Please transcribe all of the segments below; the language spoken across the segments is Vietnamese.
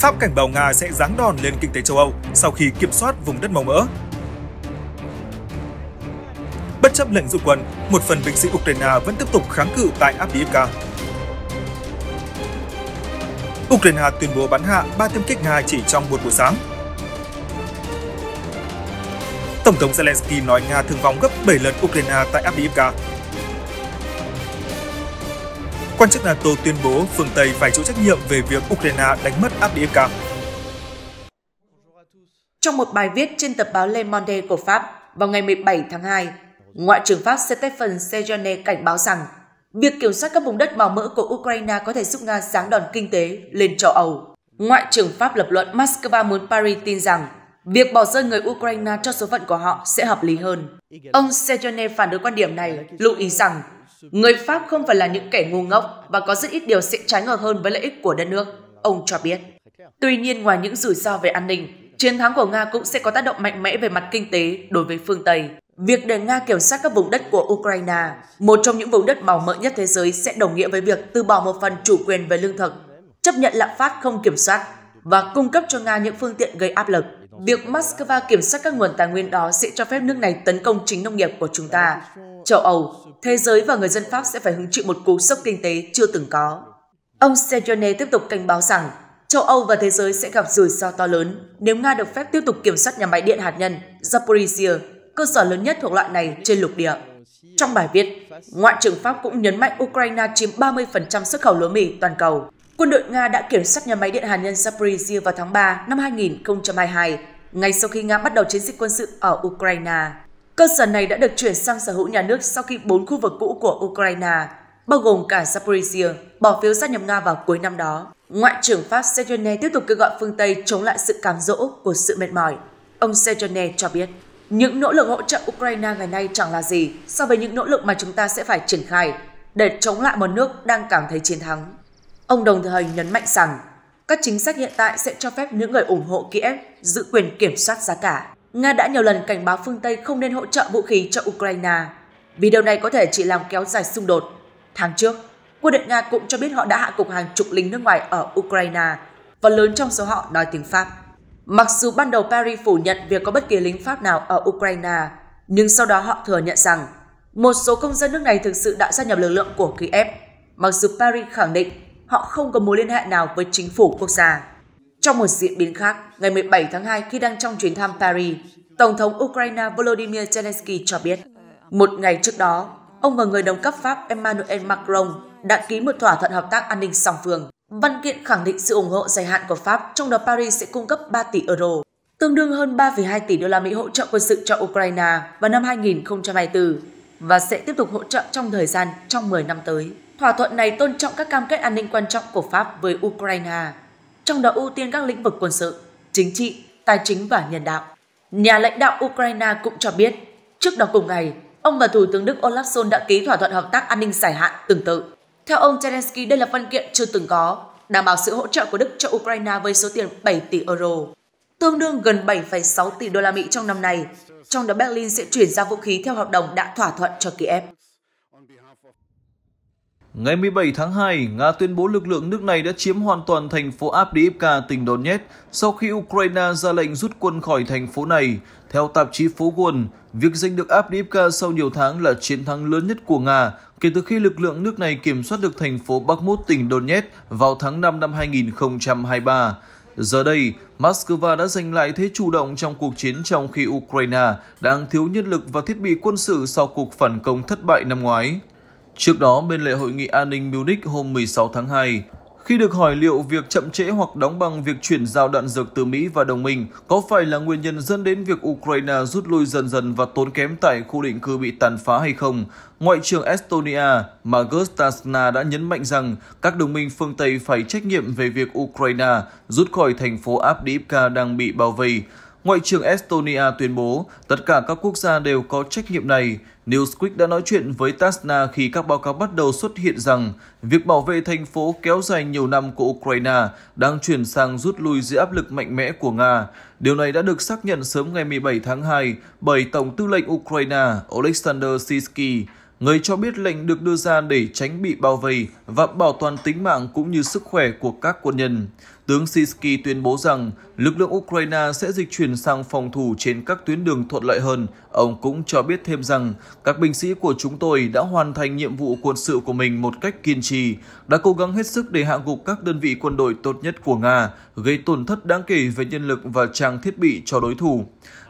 Pháp cảnh báo Nga sẽ giáng đòn lên kinh tế châu Âu sau khi kiểm soát vùng đất màu mỡ. Bất chấp lệnh dụ quân, một phần binh sĩ Ukraine vẫn tiếp tục kháng cự tại Abdiivka. Ukraine tuyên bố bắn hạ 3 tiêm kích Nga chỉ trong một buổi sáng. Tổng thống Zelensky nói Nga thương vong gấp 7 lần Ukraine tại Abdiivka Quan chức NATO tuyên bố phương Tây phải chịu trách nhiệm về việc Ukraine đánh mất Abdiivka. Trong một bài viết trên tập báo Le Monde của Pháp vào ngày 17 tháng 2, Ngoại trưởng Pháp Stephen Sejourne cảnh báo rằng việc kiểm soát các vùng đất màu mỡ của Ukraine có thể giúp Nga giáng đòn kinh tế lên châu Âu. Ngoại trưởng Pháp lập luận Moscow muốn Paris tin rằng việc bỏ rơi người Ukraine cho số phận của họ sẽ hợp lý hơn. Ông Sejourne phản đối quan điểm này, lưu ý rằng Người Pháp không phải là những kẻ ngu ngốc và có rất ít điều sẽ trái ngược hơn với lợi ích của đất nước, ông cho biết. Tuy nhiên ngoài những rủi ro về an ninh, chiến thắng của Nga cũng sẽ có tác động mạnh mẽ về mặt kinh tế đối với phương Tây. Việc để Nga kiểm soát các vùng đất của Ukraine, một trong những vùng đất màu mỡ nhất thế giới sẽ đồng nghĩa với việc từ bỏ một phần chủ quyền về lương thực, chấp nhận lạm phát không kiểm soát và cung cấp cho Nga những phương tiện gây áp lực. Việc Moscow kiểm soát các nguồn tài nguyên đó sẽ cho phép nước này tấn công chính nông nghiệp của chúng ta. Châu Âu, thế giới và người dân Pháp sẽ phải hứng chịu một cú sốc kinh tế chưa từng có. Ông Sejourne tiếp tục cảnh báo rằng châu Âu và thế giới sẽ gặp rủi ro to lớn nếu Nga được phép tiếp tục kiểm soát nhà máy điện hạt nhân Zaporizhia, cơ sở lớn nhất thuộc loại này trên lục địa. Trong bài viết, Ngoại trưởng Pháp cũng nhấn mạnh Ukraine chiếm 30% xuất khẩu lúa mì toàn cầu. Quân đội Nga đã kiểm soát nhà máy điện hạt nhân Zaporizhia vào tháng 3 năm 2022, ngay sau khi Nga bắt đầu chiến dịch quân sự ở Ukraine. Cơ sở này đã được chuyển sang sở hữu nhà nước sau khi bốn khu vực cũ của Ukraine, bao gồm cả Zaporizhia, bỏ phiếu gia nhập Nga vào cuối năm đó. Ngoại trưởng Pháp Sejourne tiếp tục kêu gọi phương Tây chống lại sự cám dỗ của sự mệt mỏi. Ông Sejourne cho biết, những nỗ lực hỗ trợ Ukraine ngày nay chẳng là gì so với những nỗ lực mà chúng ta sẽ phải triển khai để chống lại một nước đang cảm thấy chiến thắng. Ông đồng thời nhấn mạnh rằng các chính sách hiện tại sẽ cho phép những người ủng hộ Kiev giữ quyền kiểm soát giá cả. Nga đã nhiều lần cảnh báo phương Tây không nên hỗ trợ vũ khí cho Ukraine, vì điều này có thể chỉ làm kéo dài xung đột. Tháng trước, quân đội Nga cũng cho biết họ đã hạ cục hàng chục lính nước ngoài ở Ukraine, và lớn trong số họ nói tiếng Pháp. Mặc dù ban đầu Paris phủ nhận việc có bất kỳ lính Pháp nào ở Ukraine, nhưng sau đó họ thừa nhận rằng một số công dân nước này thực sự đã gia nhập lực lượng của Kiev, mặc dù Paris khẳng định họ không có mối liên hệ nào với chính phủ quốc gia. Trong một diễn biến khác, ngày 17 tháng 2 khi đang trong chuyến thăm Paris, Tổng thống Ukraine Volodymyr Zelensky cho biết, một ngày trước đó, ông và người đồng cấp Pháp Emmanuel Macron đã ký một thỏa thuận hợp tác an ninh song phương. Văn kiện khẳng định sự ủng hộ dài hạn của Pháp, trong đó Paris sẽ cung cấp 3 tỷ euro, tương đương hơn 3,2 tỷ đô la Mỹ hỗ trợ quân sự cho Ukraine vào năm 2024 và sẽ tiếp tục hỗ trợ trong thời gian trong 10 năm tới. Thỏa thuận này tôn trọng các cam kết an ninh quan trọng của Pháp với Ukraine, trong đó ưu tiên các lĩnh vực quân sự, chính trị, tài chính và nhân đạo. Nhà lãnh đạo Ukraine cũng cho biết, trước đó cùng ngày, ông và Thủ tướng Đức Olaf Scholz đã ký thỏa thuận hợp tác an ninh dài hạn tương tự. Theo ông Zelensky, đây là văn kiện chưa từng có, đảm bảo sự hỗ trợ của Đức cho Ukraine với số tiền 7 tỷ euro, tương đương gần 7,6 tỷ đô la Mỹ trong năm nay, trong đó Berlin sẽ chuyển giao vũ khí theo hợp đồng đã thỏa thuận cho Kiev. Ngày 17 tháng 2, Nga tuyên bố lực lượng nước này đã chiếm hoàn toàn thành phố Avdiivka, tỉnh Donetsk, sau khi Ukraine ra lệnh rút quân khỏi thành phố này. Theo tạp chí Phố Quân, việc giành được Avdiivka sau nhiều tháng là chiến thắng lớn nhất của Nga kể từ khi lực lượng nước này kiểm soát được thành phố Bakhmut, tỉnh Donetsk vào tháng 5 năm 2023. Giờ đây, Moscow đã giành lại thế chủ động trong cuộc chiến trong khi Ukraine đang thiếu nhân lực và thiết bị quân sự sau cuộc phản công thất bại năm ngoái. Trước đó, bên lề hội nghị an ninh Munich hôm 16 tháng 2, khi được hỏi liệu việc chậm trễ hoặc đóng băng việc chuyển giao đạn dược từ Mỹ và đồng minh có phải là nguyên nhân dẫn đến việc Ukraine rút lui dần dần và tốn kém tại khu định cư bị tàn phá hay không, Ngoại trưởng Estonia Margus Tasna đã nhấn mạnh rằng các đồng minh phương Tây phải trách nhiệm về việc Ukraine rút khỏi thành phố Abdiivka đang bị bao vây. Ngoại trưởng Estonia tuyên bố tất cả các quốc gia đều có trách nhiệm này. Newsweek đã nói chuyện với Tasna khi các báo cáo bắt đầu xuất hiện rằng việc bảo vệ thành phố kéo dài nhiều năm của Ukraine đang chuyển sang rút lui dưới áp lực mạnh mẽ của Nga. Điều này đã được xác nhận sớm ngày 17 tháng 2 bởi Tổng tư lệnh Ukraine Oleksandr Sisky người cho biết lệnh được đưa ra để tránh bị bao vây và bảo toàn tính mạng cũng như sức khỏe của các quân nhân tướng Sisky tuyên bố rằng lực lượng Ukraine sẽ dịch chuyển sang phòng thủ trên các tuyến đường thuận lợi hơn. Ông cũng cho biết thêm rằng các binh sĩ của chúng tôi đã hoàn thành nhiệm vụ quân sự của mình một cách kiên trì, đã cố gắng hết sức để hạ gục các đơn vị quân đội tốt nhất của Nga, gây tổn thất đáng kể về nhân lực và trang thiết bị cho đối thủ.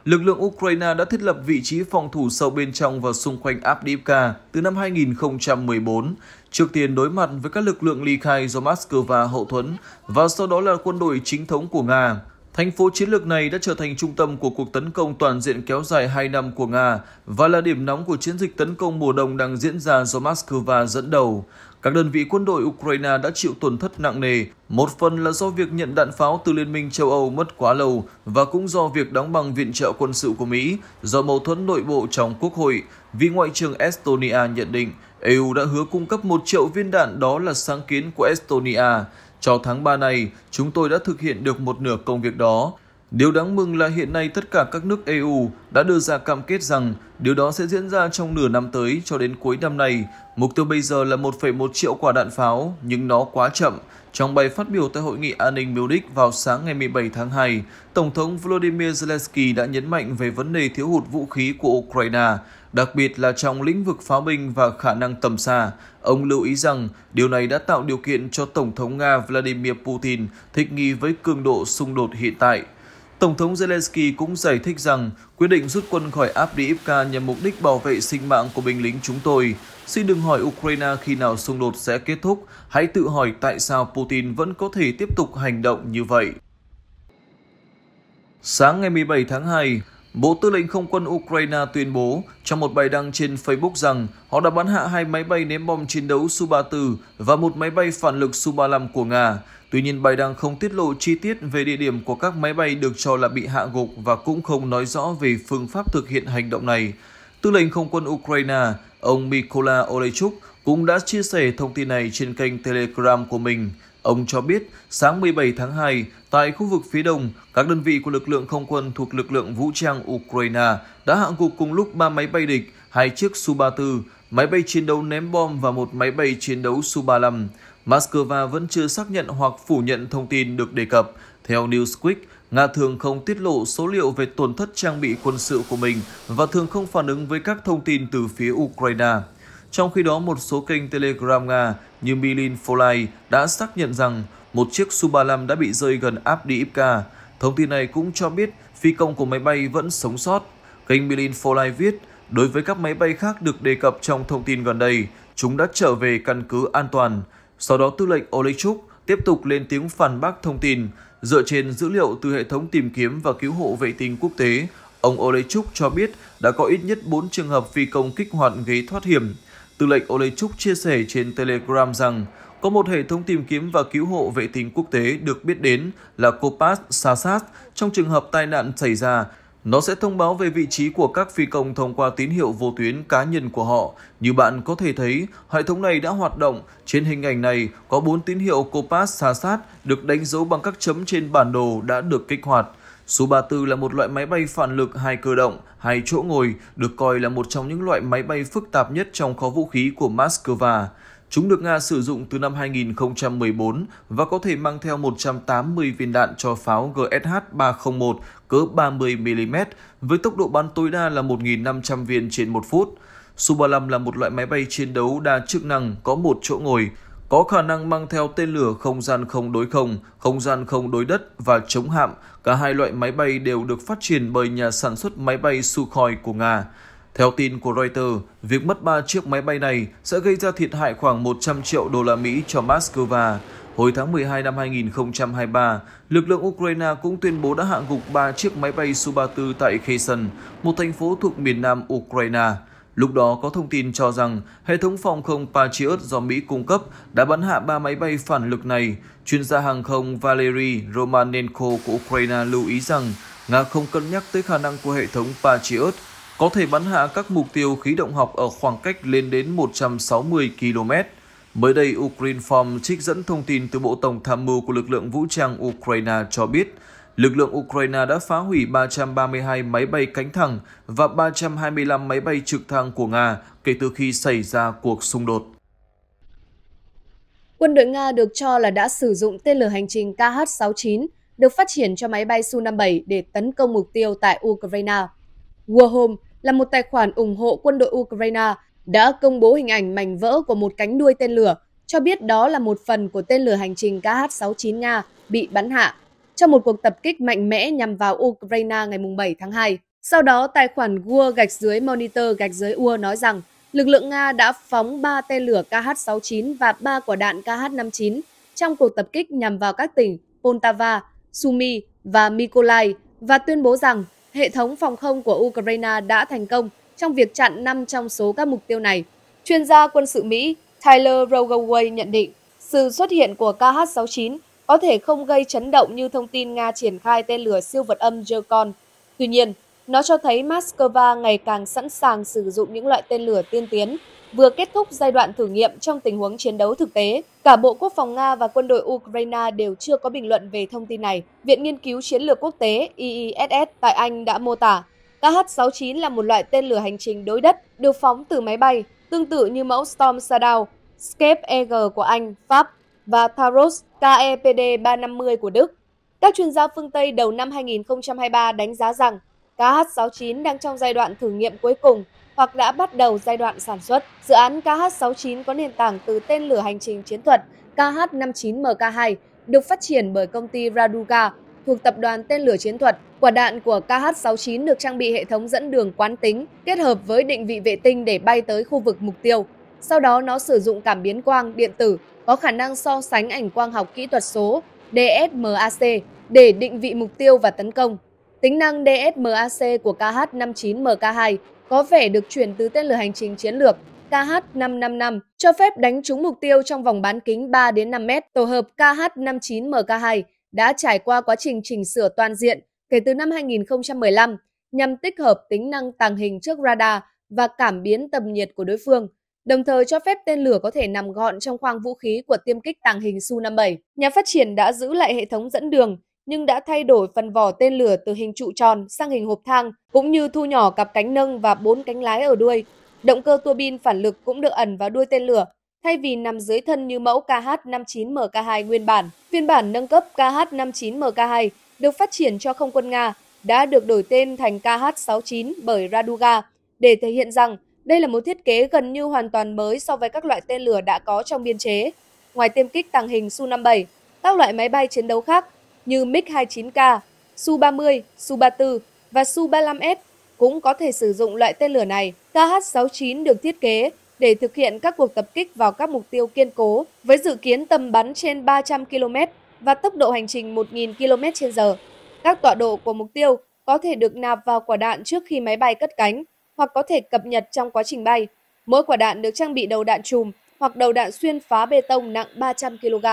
Lực lượng Ukraine đã thiết lập vị trí phòng thủ sâu bên trong và xung quanh Abdiivka từ năm 2014, Trước tiên đối mặt với các lực lượng ly khai do Moscow hậu thuẫn và sau đó là quân đội chính thống của Nga. Thành phố chiến lược này đã trở thành trung tâm của cuộc tấn công toàn diện kéo dài 2 năm của Nga và là điểm nóng của chiến dịch tấn công mùa đông đang diễn ra do Moscow dẫn đầu. Các đơn vị quân đội Ukraine đã chịu tổn thất nặng nề, một phần là do việc nhận đạn pháo từ Liên minh châu Âu mất quá lâu và cũng do việc đóng băng viện trợ quân sự của Mỹ do mâu thuẫn nội bộ trong quốc hội, vì Ngoại trưởng Estonia nhận định EU đã hứa cung cấp 1 triệu viên đạn đó là sáng kiến của Estonia. Cho tháng 3 này, chúng tôi đã thực hiện được một nửa công việc đó. Điều đáng mừng là hiện nay tất cả các nước EU đã đưa ra cam kết rằng điều đó sẽ diễn ra trong nửa năm tới cho đến cuối năm này. Mục tiêu bây giờ là 1,1 triệu quả đạn pháo, nhưng nó quá chậm. Trong bài phát biểu tại Hội nghị An ninh Munich vào sáng ngày 17 tháng 2, Tổng thống Volodymyr Zelensky đã nhấn mạnh về vấn đề thiếu hụt vũ khí của Ukraine, đặc biệt là trong lĩnh vực pháo binh và khả năng tầm xa. Ông lưu ý rằng điều này đã tạo điều kiện cho Tổng thống Nga Vladimir Putin thích nghi với cường độ xung đột hiện tại. Tổng thống Zelensky cũng giải thích rằng quyết định rút quân khỏi Abdiivka nhằm mục đích bảo vệ sinh mạng của binh lính chúng tôi. Xin đừng hỏi Ukraine khi nào xung đột sẽ kết thúc, hãy tự hỏi tại sao Putin vẫn có thể tiếp tục hành động như vậy. Sáng ngày 17 tháng 2, Bộ Tư lệnh Không quân Ukraine tuyên bố trong một bài đăng trên Facebook rằng họ đã bắn hạ hai máy bay ném bom chiến đấu Su-34 và một máy bay phản lực Su-35 của Nga. Tuy nhiên, bài đăng không tiết lộ chi tiết về địa điểm của các máy bay được cho là bị hạ gục và cũng không nói rõ về phương pháp thực hiện hành động này. Tư lệnh Không quân Ukraine, ông Mykola Olechuk cũng đã chia sẻ thông tin này trên kênh Telegram của mình. Ông cho biết, sáng 17 tháng 2, tại khu vực phía đông, các đơn vị của lực lượng không quân thuộc lực lượng vũ trang Ukraine đã hạ gục cùng lúc 3 máy bay địch, hai chiếc Su-34, máy bay chiến đấu ném bom và một máy bay chiến đấu Su-35. Moscow vẫn chưa xác nhận hoặc phủ nhận thông tin được đề cập. Theo Newsweek, Nga thường không tiết lộ số liệu về tổn thất trang bị quân sự của mình và thường không phản ứng với các thông tin từ phía Ukraine. Trong khi đó, một số kênh Telegram Nga như Milin Folai đã xác nhận rằng một chiếc Su-35 đã bị rơi gần Abdiivka. Thông tin này cũng cho biết phi công của máy bay vẫn sống sót. Kênh Milin Folai viết, đối với các máy bay khác được đề cập trong thông tin gần đây, chúng đã trở về căn cứ an toàn. Sau đó tư lệnh Olechuk Tiếp tục lên tiếng phản bác thông tin, dựa trên dữ liệu từ hệ thống tìm kiếm và cứu hộ vệ tinh quốc tế, ông Olechuk cho biết đã có ít nhất 4 trường hợp phi công kích hoạt ghế thoát hiểm. Tư lệnh Olechuk chia sẻ trên Telegram rằng có một hệ thống tìm kiếm và cứu hộ vệ tinh quốc tế được biết đến là COPAS SASAT trong trường hợp tai nạn xảy ra nó sẽ thông báo về vị trí của các phi công thông qua tín hiệu vô tuyến cá nhân của họ. Như bạn có thể thấy, hệ thống này đã hoạt động. Trên hình ảnh này có 4 tín hiệu Copas xa sát được đánh dấu bằng các chấm trên bản đồ đã được kích hoạt. Su-34 là một loại máy bay phản lực hai cơ động, hai chỗ ngồi, được coi là một trong những loại máy bay phức tạp nhất trong kho vũ khí của Moscow. Chúng được Nga sử dụng từ năm 2014 và có thể mang theo 180 viên đạn cho pháo GSH-301 cỡ 30mm với tốc độ bắn tối đa là 1.500 viên trên 1 phút. Su-35 là một loại máy bay chiến đấu đa chức năng có một chỗ ngồi, có khả năng mang theo tên lửa không gian không đối không, không gian không đối đất và chống hạm. Cả hai loại máy bay đều được phát triển bởi nhà sản xuất máy bay Sukhoi của Nga. Theo tin của Reuters, việc mất ba chiếc máy bay này sẽ gây ra thiệt hại khoảng 100 triệu đô la Mỹ cho Moscow Hồi tháng 12 năm 2023, lực lượng Ukraine cũng tuyên bố đã hạ gục 3 chiếc máy bay Su-34 tại Kherson, một thành phố thuộc miền nam Ukraine. Lúc đó có thông tin cho rằng hệ thống phòng không Patriot do Mỹ cung cấp đã bắn hạ ba máy bay phản lực này. Chuyên gia hàng không Valery Romanenko của Ukraine lưu ý rằng Nga không cân nhắc tới khả năng của hệ thống Patriot có thể bắn hạ các mục tiêu khí động học ở khoảng cách lên đến 160 km. Mới đây, Ukrinform trích dẫn thông tin từ Bộ Tổng Tham mưu của lực lượng vũ trang Ukraine cho biết, lực lượng Ukraine đã phá hủy 332 máy bay cánh thẳng và 325 máy bay trực thăng của Nga kể từ khi xảy ra cuộc xung đột. Quân đội Nga được cho là đã sử dụng tên lửa hành trình KH-69 được phát triển cho máy bay Su-57 để tấn công mục tiêu tại Ukraine. Warhome là một tài khoản ủng hộ quân đội Ukraine đã công bố hình ảnh mảnh vỡ của một cánh đuôi tên lửa, cho biết đó là một phần của tên lửa hành trình KH-69 Nga bị bắn hạ trong một cuộc tập kích mạnh mẽ nhằm vào Ukraine ngày 7 tháng 2. Sau đó, tài khoản Gua gạch dưới monitor gạch dưới UA nói rằng lực lượng Nga đã phóng 3 tên lửa KH-69 và 3 quả đạn KH-59 trong cuộc tập kích nhằm vào các tỉnh Poltava, Sumy và Mykolaiv và tuyên bố rằng hệ thống phòng không của Ukraine đã thành công trong việc chặn 5 trong số các mục tiêu này. Chuyên gia quân sự Mỹ Tyler Rogoway nhận định sự xuất hiện của KH-69 có thể không gây chấn động như thông tin Nga triển khai tên lửa siêu vật âm Zircon. Tuy nhiên, nó cho thấy Moscow ngày càng sẵn sàng sử dụng những loại tên lửa tiên tiến, vừa kết thúc giai đoạn thử nghiệm trong tình huống chiến đấu thực tế. Cả Bộ Quốc phòng Nga và quân đội Ukraine đều chưa có bình luận về thông tin này. Viện Nghiên cứu Chiến lược Quốc tế IISS e e tại Anh đã mô tả KH-69 là một loại tên lửa hành trình đối đất được phóng từ máy bay, tương tự như mẫu Storm Shadow, Scape EG của Anh, Pháp và Taurus KEPD-350 của Đức. Các chuyên gia phương Tây đầu năm 2023 đánh giá rằng KH-69 đang trong giai đoạn thử nghiệm cuối cùng hoặc đã bắt đầu giai đoạn sản xuất. Dự án KH-69 có nền tảng từ tên lửa hành trình chiến thuật KH-59MK2 được phát triển bởi công ty Raduga thuộc tập đoàn tên lửa chiến thuật. Quả đạn của KH-69 được trang bị hệ thống dẫn đường quán tính kết hợp với định vị vệ tinh để bay tới khu vực mục tiêu. Sau đó nó sử dụng cảm biến quang điện tử có khả năng so sánh ảnh quang học kỹ thuật số DSMAC để định vị mục tiêu và tấn công. Tính năng DSMAC của KH-59MK2 có vẻ được chuyển từ tên lửa hành trình chiến lược KH-555 cho phép đánh trúng mục tiêu trong vòng bán kính 3 đến 5 m. Tổ hợp KH-59MK2 đã trải qua quá trình chỉnh sửa toàn diện kể từ năm 2015 nhằm tích hợp tính năng tàng hình trước radar và cảm biến tầm nhiệt của đối phương, đồng thời cho phép tên lửa có thể nằm gọn trong khoang vũ khí của tiêm kích tàng hình Su-57. Nhà phát triển đã giữ lại hệ thống dẫn đường nhưng đã thay đổi phần vỏ tên lửa từ hình trụ tròn sang hình hộp thang, cũng như thu nhỏ cặp cánh nâng và bốn cánh lái ở đuôi. Động cơ tua bin phản lực cũng được ẩn vào đuôi tên lửa Thay vì nằm dưới thân như mẫu KH-59MK2 nguyên bản, phiên bản nâng cấp KH-59MK2 được phát triển cho không quân Nga đã được đổi tên thành KH-69 bởi Raduga để thể hiện rằng đây là một thiết kế gần như hoàn toàn mới so với các loại tên lửa đã có trong biên chế. Ngoài tiêm kích tàng hình Su-57, các loại máy bay chiến đấu khác như MiG-29K, Su-30, Su-34 và Su-35S cũng có thể sử dụng loại tên lửa này. KH-69 được thiết kế để thực hiện các cuộc tập kích vào các mục tiêu kiên cố với dự kiến tầm bắn trên 300 km và tốc độ hành trình 1.000 km h Các tọa độ của mục tiêu có thể được nạp vào quả đạn trước khi máy bay cất cánh hoặc có thể cập nhật trong quá trình bay. Mỗi quả đạn được trang bị đầu đạn chùm hoặc đầu đạn xuyên phá bê tông nặng 300 kg.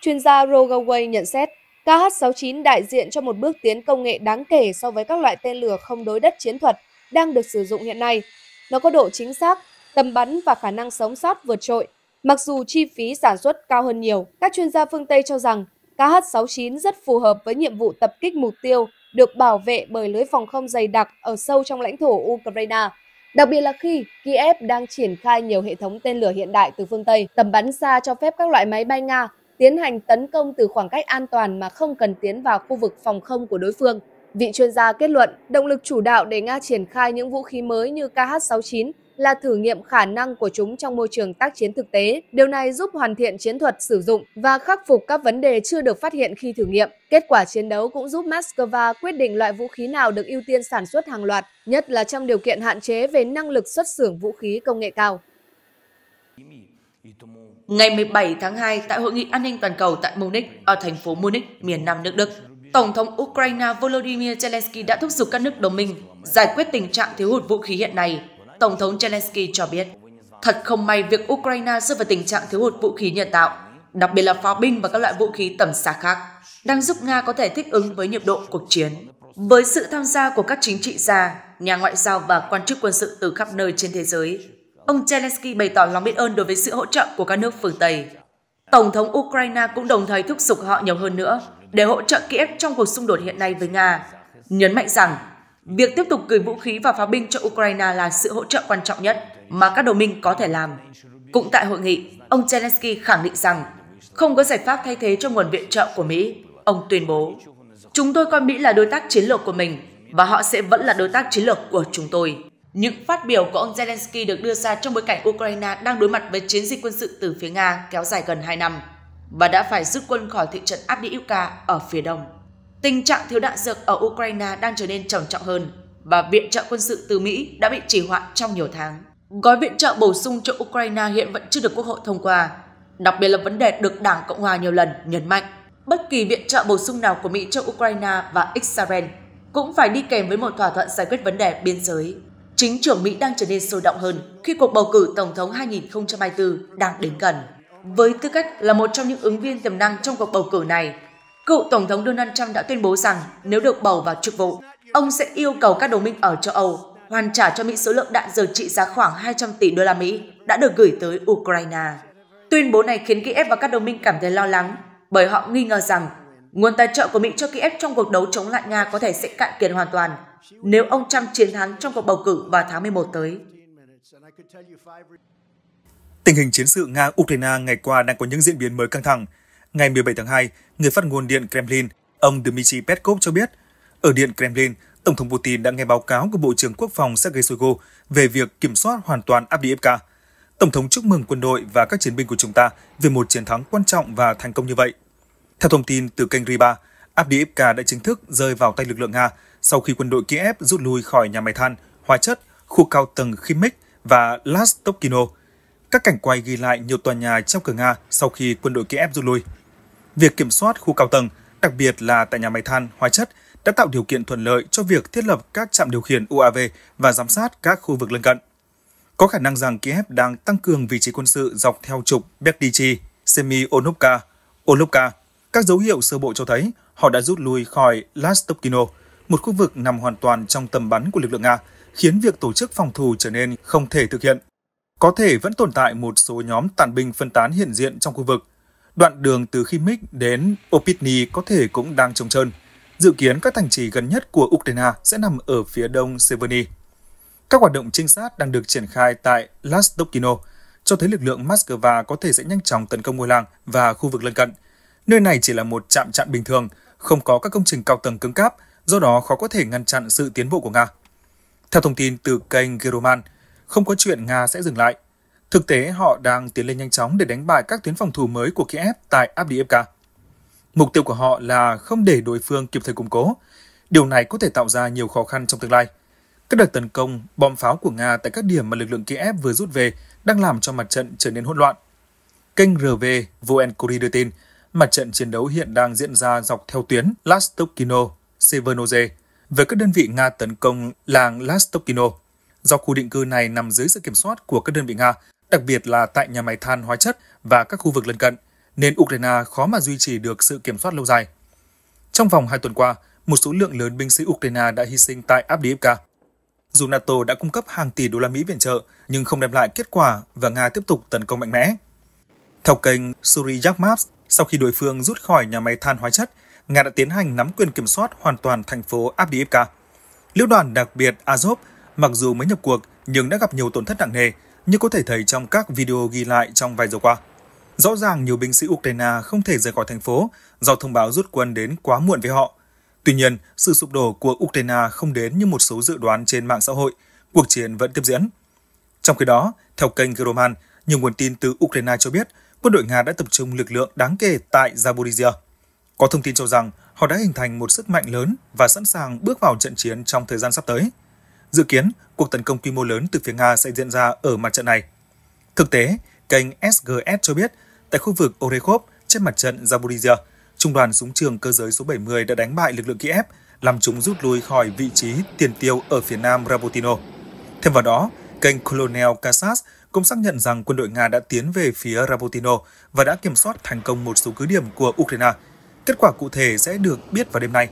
Chuyên gia Rogaway nhận xét, KH-69 đại diện cho một bước tiến công nghệ đáng kể so với các loại tên lửa không đối đất chiến thuật đang được sử dụng hiện nay. Nó có độ chính xác tầm bắn và khả năng sống sót vượt trội. Mặc dù chi phí sản xuất cao hơn nhiều, các chuyên gia phương Tây cho rằng KH-69 rất phù hợp với nhiệm vụ tập kích mục tiêu được bảo vệ bởi lưới phòng không dày đặc ở sâu trong lãnh thổ Ukraine, đặc biệt là khi Kiev đang triển khai nhiều hệ thống tên lửa hiện đại từ phương Tây. Tầm bắn xa cho phép các loại máy bay Nga tiến hành tấn công từ khoảng cách an toàn mà không cần tiến vào khu vực phòng không của đối phương. Vị chuyên gia kết luận, động lực chủ đạo để Nga triển khai những vũ khí mới như KH-69 là thử nghiệm khả năng của chúng trong môi trường tác chiến thực tế. Điều này giúp hoàn thiện chiến thuật sử dụng và khắc phục các vấn đề chưa được phát hiện khi thử nghiệm. Kết quả chiến đấu cũng giúp Moscow quyết định loại vũ khí nào được ưu tiên sản xuất hàng loạt, nhất là trong điều kiện hạn chế về năng lực xuất xưởng vũ khí công nghệ cao. Ngày 17 tháng 2 tại Hội nghị An ninh Toàn cầu tại Munich, ở thành phố Munich, miền nam nước Đức, Tổng thống Ukraine Volodymyr Zelensky đã thúc giục các nước đồng minh giải quyết tình trạng thiếu hụt vũ khí hiện nay Tổng thống Zelensky cho biết, thật không may việc Ukraine rơi vào tình trạng thiếu hụt vũ khí nhân tạo, đặc biệt là pháo binh và các loại vũ khí tầm xa khác, đang giúp Nga có thể thích ứng với nhịp độ cuộc chiến. Với sự tham gia của các chính trị gia, nhà ngoại giao và quan chức quân sự từ khắp nơi trên thế giới, ông Zelensky bày tỏ lòng biết ơn đối với sự hỗ trợ của các nước phương Tây. Tổng thống Ukraine cũng đồng thời thúc giục họ nhiều hơn nữa để hỗ trợ Kiev trong cuộc xung đột hiện nay với Nga, nhấn mạnh rằng Việc tiếp tục gửi vũ khí và pháo binh cho Ukraine là sự hỗ trợ quan trọng nhất mà các đồng minh có thể làm. Cũng tại hội nghị, ông Zelensky khẳng định rằng không có giải pháp thay thế cho nguồn viện trợ của Mỹ. Ông tuyên bố, chúng tôi coi Mỹ là đối tác chiến lược của mình và họ sẽ vẫn là đối tác chiến lược của chúng tôi. Những phát biểu của ông Zelensky được đưa ra trong bối cảnh Ukraine đang đối mặt với chiến dịch quân sự từ phía Nga kéo dài gần 2 năm và đã phải rút quân khỏi thị trấn Abdiivka ở phía đông tình trạng thiếu đạn dược ở Ukraine đang trở nên trầm trọng hơn và viện trợ quân sự từ Mỹ đã bị trì hoãn trong nhiều tháng. Gói viện trợ bổ sung cho Ukraine hiện vẫn chưa được Quốc hội thông qua, đặc biệt là vấn đề được Đảng Cộng hòa nhiều lần nhấn mạnh. Bất kỳ viện trợ bổ sung nào của Mỹ cho Ukraine và Israel cũng phải đi kèm với một thỏa thuận giải quyết vấn đề biên giới. Chính trưởng Mỹ đang trở nên sôi động hơn khi cuộc bầu cử Tổng thống 2024 đang đến gần. Với tư cách là một trong những ứng viên tiềm năng trong cuộc bầu cử này, Cựu Tổng thống Donald Trump đã tuyên bố rằng nếu được bầu vào chức vụ, ông sẽ yêu cầu các đồng minh ở châu Âu hoàn trả cho Mỹ số lượng đạn dược trị giá khoảng 200 tỷ đô la Mỹ đã được gửi tới Ukraine. Tuyên bố này khiến Kiev và các đồng minh cảm thấy lo lắng bởi họ nghi ngờ rằng nguồn tài trợ của Mỹ cho Kiev trong cuộc đấu chống lại Nga có thể sẽ cạn kiệt hoàn toàn nếu ông Trump chiến thắng trong cuộc bầu cử vào tháng 11 tới. Tình hình chiến sự Nga-Ukraine ngày qua đang có những diễn biến mới căng thẳng, Ngày 17 tháng 2, người phát ngôn Điện Kremlin, ông Dmitry Peskov cho biết, ở Điện Kremlin, Tổng thống Putin đã nghe báo cáo của Bộ trưởng Quốc phòng Sergei Shoigu về việc kiểm soát hoàn toàn Abdiivka. Tổng thống chúc mừng quân đội và các chiến binh của chúng ta về một chiến thắng quan trọng và thành công như vậy. Theo thông tin từ kênh Riba, Abdiivka đã chính thức rơi vào tay lực lượng Nga sau khi quân đội Kiev rút lui khỏi nhà máy than, hóa chất, khu cao tầng Khimik và Lastokino. Các cảnh quay ghi lại nhiều tòa nhà trong cờ Nga sau khi quân đội Kiev rút lui. Việc kiểm soát khu cao tầng, đặc biệt là tại nhà máy than, hóa chất đã tạo điều kiện thuận lợi cho việc thiết lập các trạm điều khiển UAV và giám sát các khu vực lân cận. Có khả năng rằng Kiev đang tăng cường vị trí quân sự dọc theo trục Berdichi, Semionovka, Olovka. Các dấu hiệu sơ bộ cho thấy họ đã rút lui khỏi Lastopkino, một khu vực nằm hoàn toàn trong tầm bắn của lực lượng Nga, khiến việc tổ chức phòng thủ trở nên không thể thực hiện. Có thể vẫn tồn tại một số nhóm tàn binh phân tán hiện diện trong khu vực, Đoạn đường từ Khimik đến Opitny có thể cũng đang trống trơn. Dự kiến các thành trì gần nhất của Ukraine sẽ nằm ở phía đông Severny. Các hoạt động trinh sát đang được triển khai tại Lastokino, cho thấy lực lượng Moscow có thể sẽ nhanh chóng tấn công ngôi làng và khu vực lân cận. Nơi này chỉ là một trạm trạm bình thường, không có các công trình cao tầng cứng cáp, do đó khó có thể ngăn chặn sự tiến bộ của Nga. Theo thông tin từ kênh Geroman, không có chuyện Nga sẽ dừng lại. Thực tế, họ đang tiến lên nhanh chóng để đánh bại các tuyến phòng thủ mới của Kiev tại Abdiivka. Mục tiêu của họ là không để đối phương kịp thời củng cố. Điều này có thể tạo ra nhiều khó khăn trong tương lai. Các đợt tấn công, bom pháo của Nga tại các điểm mà lực lượng Kiev vừa rút về đang làm cho mặt trận trở nên hỗn loạn. Kênh RV Voenkuri đưa tin, mặt trận chiến đấu hiện đang diễn ra dọc theo tuyến Lastokino, Severnoze với các đơn vị Nga tấn công làng Lastokino. Do khu định cư này nằm dưới sự kiểm soát của các đơn vị Nga, đặc biệt là tại nhà máy than hóa chất và các khu vực lân cận, nên Ukraine khó mà duy trì được sự kiểm soát lâu dài. Trong vòng hai tuần qua, một số lượng lớn binh sĩ Ukraine đã hy sinh tại Abdiivka. Dù NATO đã cung cấp hàng tỷ đô la Mỹ viện trợ, nhưng không đem lại kết quả và Nga tiếp tục tấn công mạnh mẽ. Theo kênh Suriyak Maps, sau khi đối phương rút khỏi nhà máy than hóa chất, Nga đã tiến hành nắm quyền kiểm soát hoàn toàn thành phố Abdiivka. Liễu đoàn đặc biệt Azov, mặc dù mới nhập cuộc nhưng đã gặp nhiều tổn thất nặng nề như có thể thấy trong các video ghi lại trong vài giờ qua. Rõ ràng nhiều binh sĩ Ukraine không thể rời khỏi thành phố do thông báo rút quân đến quá muộn với họ. Tuy nhiên, sự sụp đổ của Ukraine không đến như một số dự đoán trên mạng xã hội, cuộc chiến vẫn tiếp diễn. Trong khi đó, theo kênh Groman, nhiều nguồn tin từ Ukraine cho biết quân đội Nga đã tập trung lực lượng đáng kể tại Zaporizhia. Có thông tin cho rằng họ đã hình thành một sức mạnh lớn và sẵn sàng bước vào trận chiến trong thời gian sắp tới. Dự kiến, cuộc tấn công quy mô lớn từ phía Nga sẽ diễn ra ở mặt trận này. Thực tế, kênh SGS cho biết, tại khu vực Orekhov trên mặt trận Zaporizhia, trung đoàn súng trường cơ giới số 70 đã đánh bại lực lượng Kiev, làm chúng rút lui khỏi vị trí tiền tiêu ở phía nam Rabotino. Thêm vào đó, kênh Colonel Kassas cũng xác nhận rằng quân đội Nga đã tiến về phía Rabotino và đã kiểm soát thành công một số cứ điểm của Ukraine. Kết quả cụ thể sẽ được biết vào đêm nay.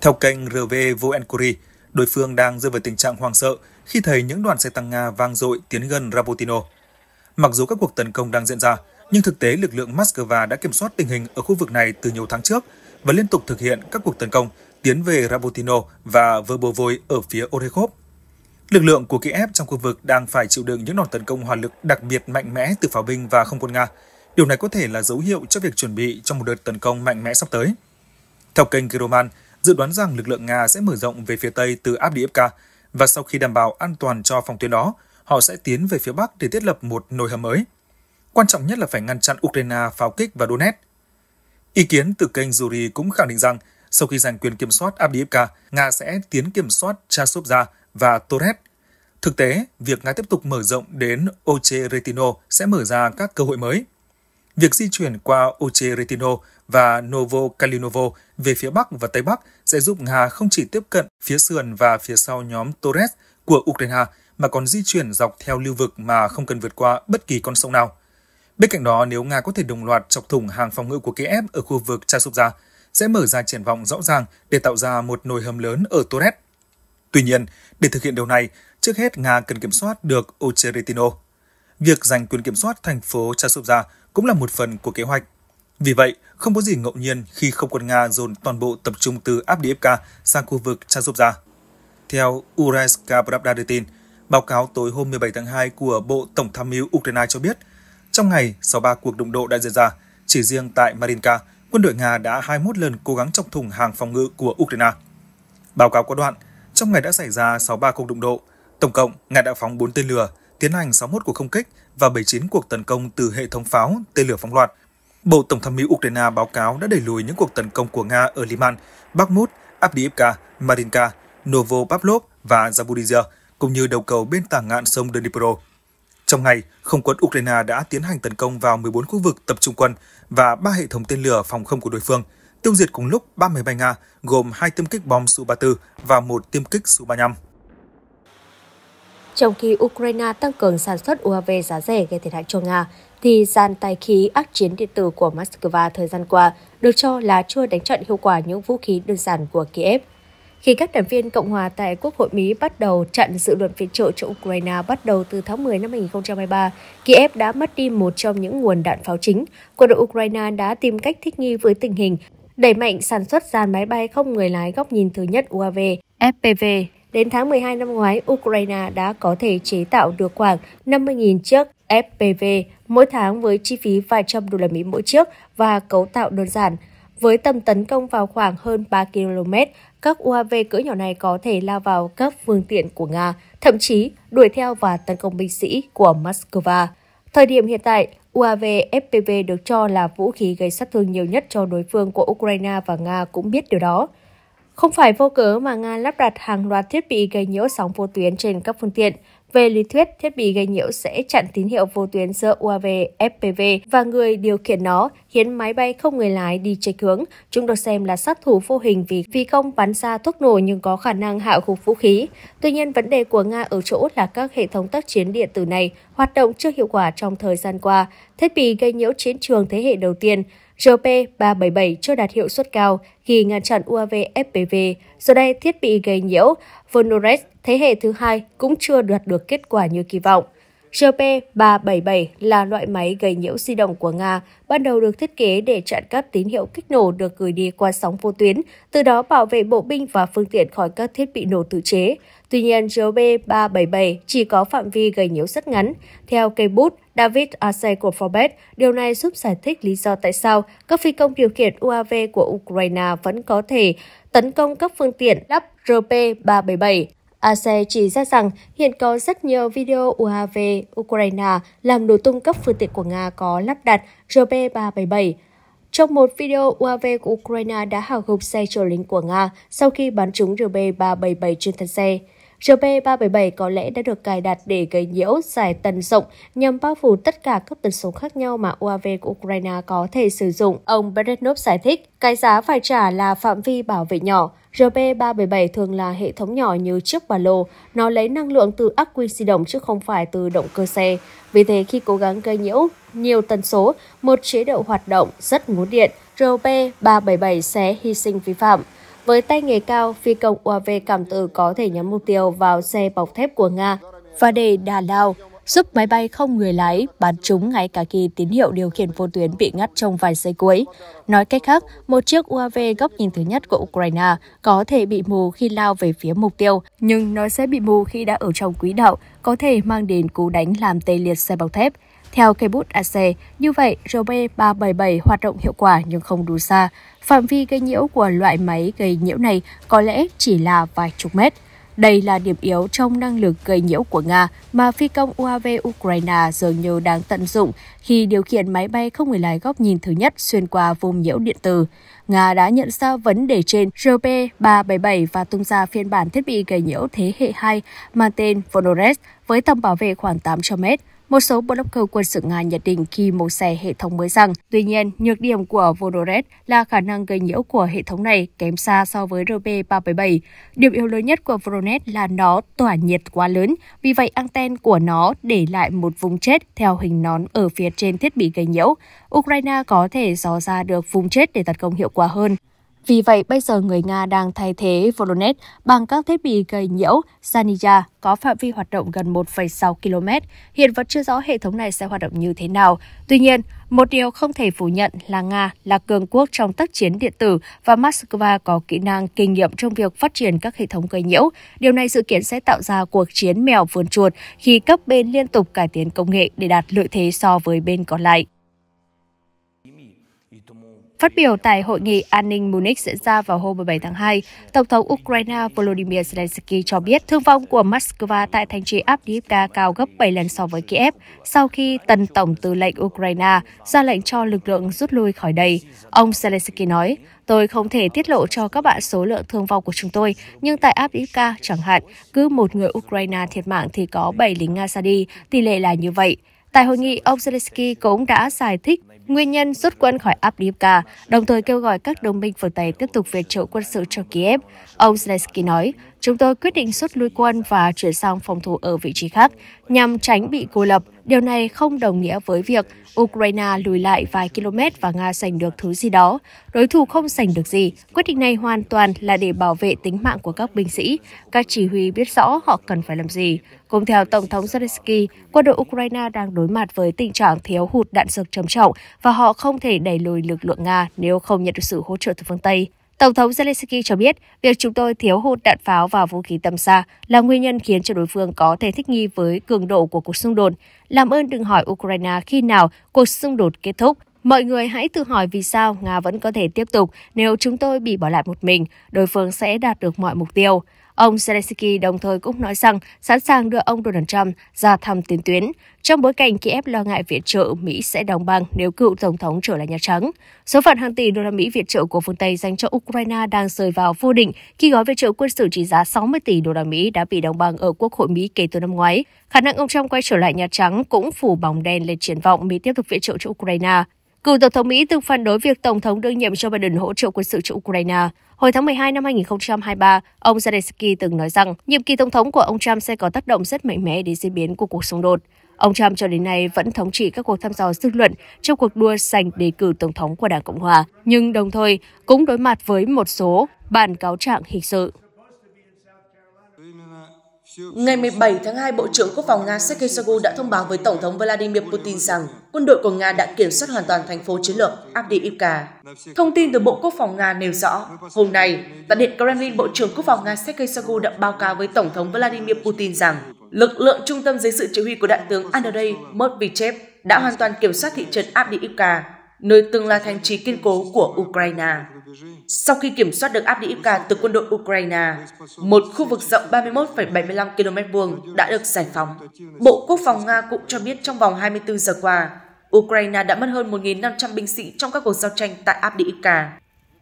Theo kênh RV Voenkuri, Đối phương đang rơi vào tình trạng hoang sợ khi thấy những đoàn xe tăng Nga vang dội tiến gần Rabotino. Mặc dù các cuộc tấn công đang diễn ra, nhưng thực tế lực lượng Moscow đã kiểm soát tình hình ở khu vực này từ nhiều tháng trước và liên tục thực hiện các cuộc tấn công tiến về Rabotino và Verbovoy ở phía Orekhov. Lực lượng của Kiev trong khu vực đang phải chịu đựng những đòn tấn công hỏa lực đặc biệt mạnh mẽ từ pháo binh và không quân Nga. Điều này có thể là dấu hiệu cho việc chuẩn bị cho một đợt tấn công mạnh mẽ sắp tới. Theo kênh Kiroman, dự đoán rằng lực lượng Nga sẽ mở rộng về phía Tây từ Abdiivka và sau khi đảm bảo an toàn cho phòng tuyến đó, họ sẽ tiến về phía Bắc để thiết lập một nồi hầm mới. Quan trọng nhất là phải ngăn chặn Ukraine pháo kích và Donetsk. Ý kiến từ kênh zuri cũng khẳng định rằng sau khi giành quyền kiểm soát Abdiivka, Nga sẽ tiến kiểm soát Chasovia và Torres. Thực tế, việc Nga tiếp tục mở rộng đến Ocheretino sẽ mở ra các cơ hội mới. Việc di chuyển qua Ocheretino và Novo Kalinovo về phía Bắc và Tây Bắc sẽ giúp Nga không chỉ tiếp cận phía sườn và phía sau nhóm Torres của Ukraine mà còn di chuyển dọc theo lưu vực mà không cần vượt qua bất kỳ con sông nào. Bên cạnh đó, nếu Nga có thể đồng loạt chọc thủng hàng phòng ngự của Kiev ở khu vực Chasovia, sẽ mở ra triển vọng rõ ràng để tạo ra một nồi hầm lớn ở Torres. Tuy nhiên, để thực hiện điều này, trước hết Nga cần kiểm soát được Ocheretino. Việc giành quyền kiểm soát thành phố Chasovia cũng là một phần của kế hoạch vì vậy, không có gì ngẫu nhiên khi không quân Nga dồn toàn bộ tập trung từ Abdiivka sang khu vực Chazovja. Theo Uralska Pravda đưa tin, báo cáo tối hôm 17 tháng 2 của Bộ Tổng tham mưu Ukraine cho biết, trong ngày 63 cuộc đụng độ đã diễn ra, chỉ riêng tại Marinka, quân đội Nga đã 21 lần cố gắng chọc thủng hàng phòng ngự của Ukraine. Báo cáo có đoạn, trong ngày đã xảy ra 63 cuộc đụng độ, tổng cộng Nga đã phóng 4 tên lửa, tiến hành 61 cuộc không kích và 79 cuộc tấn công từ hệ thống pháo, tên lửa phóng loạt – Bộ Tổng tham mưu Ukraine báo cáo đã đẩy lùi những cuộc tấn công của Nga ở Liman, Bakhmut, Abdiivka, Marinka, Novopavlov và Zaporizhia, cũng như đầu cầu bên tảng ngạn sông Dnipro. Trong ngày, không quân Ukraine đã tiến hành tấn công vào 14 khu vực tập trung quân và 3 hệ thống tên lửa phòng không của đối phương, tiêu diệt cùng lúc 3 máy bay Nga gồm 2 tiêm kích bom Su-34 và 1 tiêm kích Su-35. Trong khi Ukraine tăng cường sản xuất UAV giá rẻ gây thiệt hại cho Nga, thì dàn tài khí ác chiến điện tử của Moscow thời gian qua được cho là chưa đánh trận hiệu quả những vũ khí đơn giản của Kiev. Khi các đảng viên Cộng hòa tại Quốc hội Mỹ bắt đầu chặn dự luật viện trợ cho Ukraine bắt đầu từ tháng 10 năm 2023, Kiev đã mất đi một trong những nguồn đạn pháo chính. Quân đội Ukraine đã tìm cách thích nghi với tình hình, đẩy mạnh sản xuất dàn máy bay không người lái góc nhìn thứ nhất UAV, FPV Đến tháng 12 năm ngoái, Ukraine đã có thể chế tạo được khoảng 50.000 chiếc FPV mỗi tháng với chi phí vài trăm đô la Mỹ mỗi chiếc và cấu tạo đơn giản. Với tầm tấn công vào khoảng hơn 3 km, các UAV cỡ nhỏ này có thể lao vào các phương tiện của Nga, thậm chí đuổi theo và tấn công binh sĩ của Moscow. Thời điểm hiện tại, UAV FPV được cho là vũ khí gây sát thương nhiều nhất cho đối phương của Ukraine và Nga cũng biết điều đó. Không phải vô cớ mà Nga lắp đặt hàng loạt thiết bị gây nhiễu sóng vô tuyến trên các phương tiện. Về lý thuyết, thiết bị gây nhiễu sẽ chặn tín hiệu vô tuyến giữa UAV, FPV và người điều khiển nó, khiến máy bay không người lái đi chệch hướng. Chúng được xem là sát thủ vô hình vì phi công bắn ra thuốc nổ nhưng có khả năng hạ gục vũ khí. Tuy nhiên, vấn đề của Nga ở chỗ là các hệ thống tác chiến điện tử này hoạt động chưa hiệu quả trong thời gian qua. Thiết bị gây nhiễu chiến trường thế hệ đầu tiên, RP377 chưa đạt hiệu suất cao khi ngăn chặn UAV FPV. Giờ đây, thiết bị gây nhiễu Vonorex thế hệ thứ hai cũng chưa đạt được kết quả như kỳ vọng. RP-377 là loại máy gây nhiễu di động của Nga, ban đầu được thiết kế để chặn các tín hiệu kích nổ được gửi đi qua sóng vô tuyến, từ đó bảo vệ bộ binh và phương tiện khỏi các thiết bị nổ tự chế. Tuy nhiên, rìu B377 chỉ có phạm vi gây nhiễu rất ngắn. Theo cây bút David Arce của Forbes, điều này giúp giải thích lý do tại sao các phi công điều khiển UAV của Ukraine vẫn có thể tấn công các phương tiện lắp RP-377. ac chỉ ra rằng hiện có rất nhiều video UAV Ukraine làm nổ tung các phương tiện của Nga có lắp đặt RP-377. Trong một video, UAV của Ukraine đã hào hụt xe chở lính của Nga sau khi bắn trúng RB-377 trên thân xe. GP377 có lẽ đã được cài đặt để gây nhiễu giải tần rộng nhằm bao phủ tất cả các tần số khác nhau mà UAV của Ukraine có thể sử dụng. Ông Beretnov giải thích, cái giá phải trả là phạm vi bảo vệ nhỏ. RP377 thường là hệ thống nhỏ như chiếc ba lô, nó lấy năng lượng từ ắc quy di động chứ không phải từ động cơ xe. Vì thế khi cố gắng gây nhiễu nhiều tần số, một chế độ hoạt động rất ngốn điện, RP377 sẽ hy sinh vi phạm. Với tay nghề cao, phi công UAV cảm tử có thể nhắm mục tiêu vào xe bọc thép của Nga và để đà lao, giúp máy bay không người lái bắn trúng ngay cả khi tín hiệu điều khiển vô tuyến bị ngắt trong vài giây cuối. Nói cách khác, một chiếc UAV góc nhìn thứ nhất của Ukraine có thể bị mù khi lao về phía mục tiêu, nhưng nó sẽ bị mù khi đã ở trong quỹ đạo, có thể mang đến cú đánh làm tê liệt xe bọc thép. Theo cây bút AC, như vậy, RB-377 hoạt động hiệu quả nhưng không đủ xa. Phạm vi gây nhiễu của loại máy gây nhiễu này có lẽ chỉ là vài chục mét. Đây là điểm yếu trong năng lực gây nhiễu của Nga mà phi công UAV Ukraine dường như đang tận dụng khi điều khiển máy bay không người lái góc nhìn thứ nhất xuyên qua vùng nhiễu điện tử. Nga đã nhận ra vấn đề trên RP-377 và tung ra phiên bản thiết bị gây nhiễu thế hệ 2 mang tên Vonorex với tầm bảo vệ khoảng 800 mét. Một số blogger quân sự Nga nhận định khi mổ xẻ hệ thống mới rằng, tuy nhiên, nhược điểm của Vodoret là khả năng gây nhiễu của hệ thống này kém xa so với RB377. Điểm yếu lớn nhất của Vodonet là nó tỏa nhiệt quá lớn, vì vậy anten của nó để lại một vùng chết theo hình nón ở phía trên thiết bị gây nhiễu. Ukraine có thể dò ra được vùng chết để tấn công hiệu quả hơn. Vì vậy, bây giờ người Nga đang thay thế Voronet bằng các thiết bị gây nhiễu Zanija có phạm vi hoạt động gần 1,6 km. Hiện vẫn chưa rõ hệ thống này sẽ hoạt động như thế nào. Tuy nhiên, một điều không thể phủ nhận là Nga là cường quốc trong tác chiến điện tử và Moscow có kỹ năng kinh nghiệm trong việc phát triển các hệ thống gây nhiễu. Điều này dự kiến sẽ tạo ra cuộc chiến mèo vườn chuột khi các bên liên tục cải tiến công nghệ để đạt lợi thế so với bên còn lại. Phát biểu tại hội nghị an ninh Munich diễn ra vào hôm 17 tháng 2, Tổng thống Ukraine Volodymyr Zelensky cho biết thương vong của Moscow tại thành trì Avdiivka cao gấp 7 lần so với Kiev sau khi tân tổng tư lệnh Ukraine ra lệnh cho lực lượng rút lui khỏi đây. Ông Zelensky nói, Tôi không thể tiết lộ cho các bạn số lượng thương vong của chúng tôi, nhưng tại Avdiivka chẳng hạn, cứ một người Ukraine thiệt mạng thì có 7 lính Nga ra đi, tỷ lệ là như vậy. Tại hội nghị, ông Zelensky cũng đã giải thích nguyên nhân rút quân khỏi Abdiivka, đồng thời kêu gọi các đồng minh phương Tây tiếp tục viện trợ quân sự cho Kiev. Ông Zelensky nói, chúng tôi quyết định rút lui quân và chuyển sang phòng thủ ở vị trí khác nhằm tránh bị cô lập. Điều này không đồng nghĩa với việc Ukraine lùi lại vài km và Nga giành được thứ gì đó. Đối thủ không giành được gì. Quyết định này hoàn toàn là để bảo vệ tính mạng của các binh sĩ. Các chỉ huy biết rõ họ cần phải làm gì. Cùng theo Tổng thống Zelensky, quân đội Ukraine đang đối mặt với tình trạng thiếu hụt đạn dược trầm trọng và họ không thể đẩy lùi lực lượng Nga nếu không nhận được sự hỗ trợ từ phương Tây. Tổng thống Zelensky cho biết, việc chúng tôi thiếu hụt đạn pháo và vũ khí tầm xa là nguyên nhân khiến cho đối phương có thể thích nghi với cường độ của cuộc xung đột. Làm ơn đừng hỏi Ukraine khi nào cuộc xung đột kết thúc. Mọi người hãy tự hỏi vì sao Nga vẫn có thể tiếp tục nếu chúng tôi bị bỏ lại một mình, đối phương sẽ đạt được mọi mục tiêu. Ông Zelensky đồng thời cũng nói rằng sẵn sàng đưa ông Donald Trump ra thăm tiền tuyến, trong bối cảnh Kiev lo ngại viện trợ Mỹ sẽ đóng băng nếu cựu Tổng thống trở lại Nhà Trắng. Số phận hàng tỷ đô la Mỹ viện trợ của phương Tây dành cho Ukraine đang rơi vào vô định khi gói viện trợ quân sự trị giá 60 tỷ đô la Mỹ đã bị đóng băng ở Quốc hội Mỹ kể từ năm ngoái. Khả năng ông Trump quay trở lại Nhà Trắng cũng phủ bóng đen lên triển vọng Mỹ tiếp tục viện trợ cho Ukraine. Cựu Tổng thống Mỹ từng phản đối việc Tổng thống đương nhiệm Joe Biden hỗ trợ quân sự cho Ukraine. Hồi tháng 12 năm 2023, ông Zelensky từng nói rằng nhiệm kỳ Tổng thống của ông Trump sẽ có tác động rất mạnh mẽ đến diễn biến của cuộc xung đột. Ông Trump cho đến nay vẫn thống trị các cuộc thăm dò dư luận trong cuộc đua giành đề cử Tổng thống của Đảng Cộng Hòa, nhưng đồng thời cũng đối mặt với một số bản cáo trạng hình sự. Ngày 17 tháng 2, Bộ trưởng Quốc phòng Nga Sergei Shoigu đã thông báo với Tổng thống Vladimir Putin rằng quân đội của Nga đã kiểm soát hoàn toàn thành phố chiến lược Avdiivka. Thông tin từ Bộ Quốc phòng Nga nêu rõ, hôm nay, tại Điện Kremlin, Bộ trưởng Quốc phòng Nga Sergei Shoigu đã báo cáo với Tổng thống Vladimir Putin rằng lực lượng trung tâm dưới sự chỉ huy của đại tướng Andrei Medvedev đã hoàn toàn kiểm soát thị trấn Avdiivka nơi từng là thành trì kiên cố của Ukraine. Sau khi kiểm soát được Abdiivka từ quân đội Ukraine, một khu vực rộng 31,75 km vuông đã được giải phóng. Bộ Quốc phòng Nga cũng cho biết trong vòng 24 giờ qua, Ukraine đã mất hơn 1.500 binh sĩ trong các cuộc giao tranh tại Abdiivka.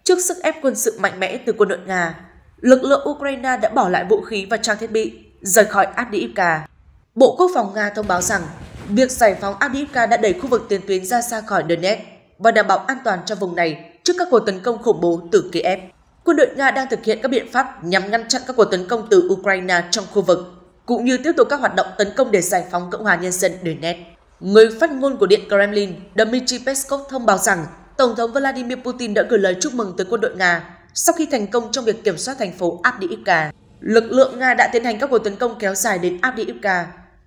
Trước sức ép quân sự mạnh mẽ từ quân đội Nga, lực lượng Ukraine đã bỏ lại vũ khí và trang thiết bị, rời khỏi Abdiivka. Bộ Quốc phòng Nga thông báo rằng việc giải phóng Abdiivka đã đẩy khu vực tiền tuyến ra xa khỏi Donetsk và đảm bảo an toàn cho vùng này trước các cuộc tấn công khủng bố từ Kiev. Quân đội Nga đang thực hiện các biện pháp nhằm ngăn chặn các cuộc tấn công từ Ukraine trong khu vực, cũng như tiếp tục các hoạt động tấn công để giải phóng Cộng hòa Nhân dân Donetsk. Người phát ngôn của Điện Kremlin Dmitry Peskov thông báo rằng Tổng thống Vladimir Putin đã gửi lời chúc mừng tới quân đội Nga sau khi thành công trong việc kiểm soát thành phố Avdiivka. Lực lượng Nga đã tiến hành các cuộc tấn công kéo dài đến Avdiivka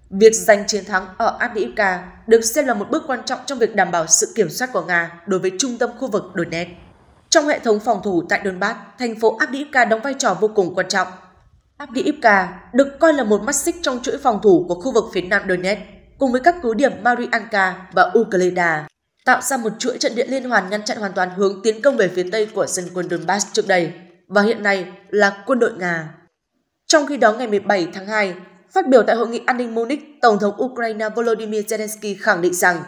Việc giành chiến thắng ở Abdiivka được xem là một bước quan trọng trong việc đảm bảo sự kiểm soát của Nga đối với trung tâm khu vực Donetsk. Trong hệ thống phòng thủ tại Donbass, thành phố Abdiivka đóng vai trò vô cùng quan trọng. Abdiivka được coi là một mắt xích trong chuỗi phòng thủ của khu vực phía nam Donetsk, cùng với các cứ điểm Marianka và Ukleda, tạo ra một chuỗi trận địa liên hoàn ngăn chặn hoàn toàn hướng tiến công về phía tây của dân quân Donbass trước đây và hiện nay là quân đội Nga. Trong khi đó ngày 17 tháng 2, Phát biểu tại Hội nghị An ninh Munich, Tổng thống Ukraine Volodymyr Zelensky khẳng định rằng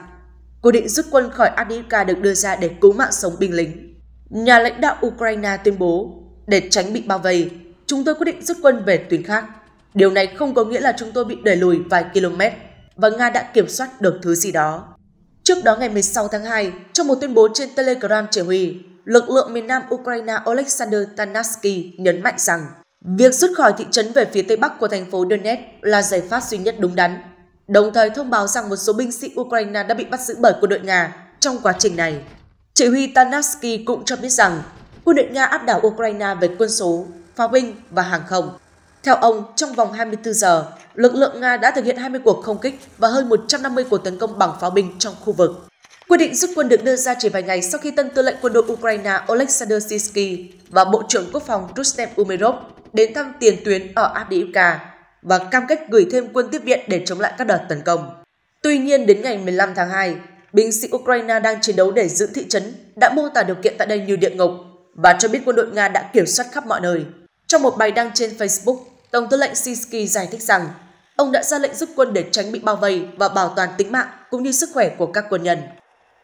quyết định rút quân khỏi Avdiivka được đưa ra để cứu mạng sống binh lính. Nhà lãnh đạo Ukraine tuyên bố, để tránh bị bao vây, chúng tôi quyết định rút quân về tuyến khác. Điều này không có nghĩa là chúng tôi bị đẩy lùi vài km và Nga đã kiểm soát được thứ gì đó. Trước đó ngày 16 tháng 2, trong một tuyên bố trên Telegram chỉ huy, lực lượng miền Nam Ukraine Oleksandr Tanarsky nhấn mạnh rằng Việc rút khỏi thị trấn về phía tây bắc của thành phố Donetsk là giải pháp duy nhất đúng đắn, đồng thời thông báo rằng một số binh sĩ Ukraine đã bị bắt giữ bởi quân đội Nga trong quá trình này. Chỉ huy Tanarsky cũng cho biết rằng quân đội Nga áp đảo Ukraine về quân số, pháo binh và hàng không. Theo ông, trong vòng 24 giờ, lực lượng Nga đã thực hiện 20 cuộc không kích và hơn 150 cuộc tấn công bằng pháo binh trong khu vực. Quyết định rút quân được đưa ra chỉ vài ngày sau khi tân tư lệnh quân đội Ukraine Oleksandr Sisky và Bộ trưởng Quốc phòng Rustem Umerov đến thăm tiền tuyến ở Abdiivka và cam kết gửi thêm quân tiếp viện để chống lại các đợt tấn công. Tuy nhiên, đến ngày 15 tháng 2, binh sĩ Ukraine đang chiến đấu để giữ thị trấn đã mô tả điều kiện tại đây như địa ngục và cho biết quân đội Nga đã kiểm soát khắp mọi nơi. Trong một bài đăng trên Facebook, Tổng tư lệnh Sinsky giải thích rằng ông đã ra lệnh rút quân để tránh bị bao vây và bảo toàn tính mạng cũng như sức khỏe của các quân nhân.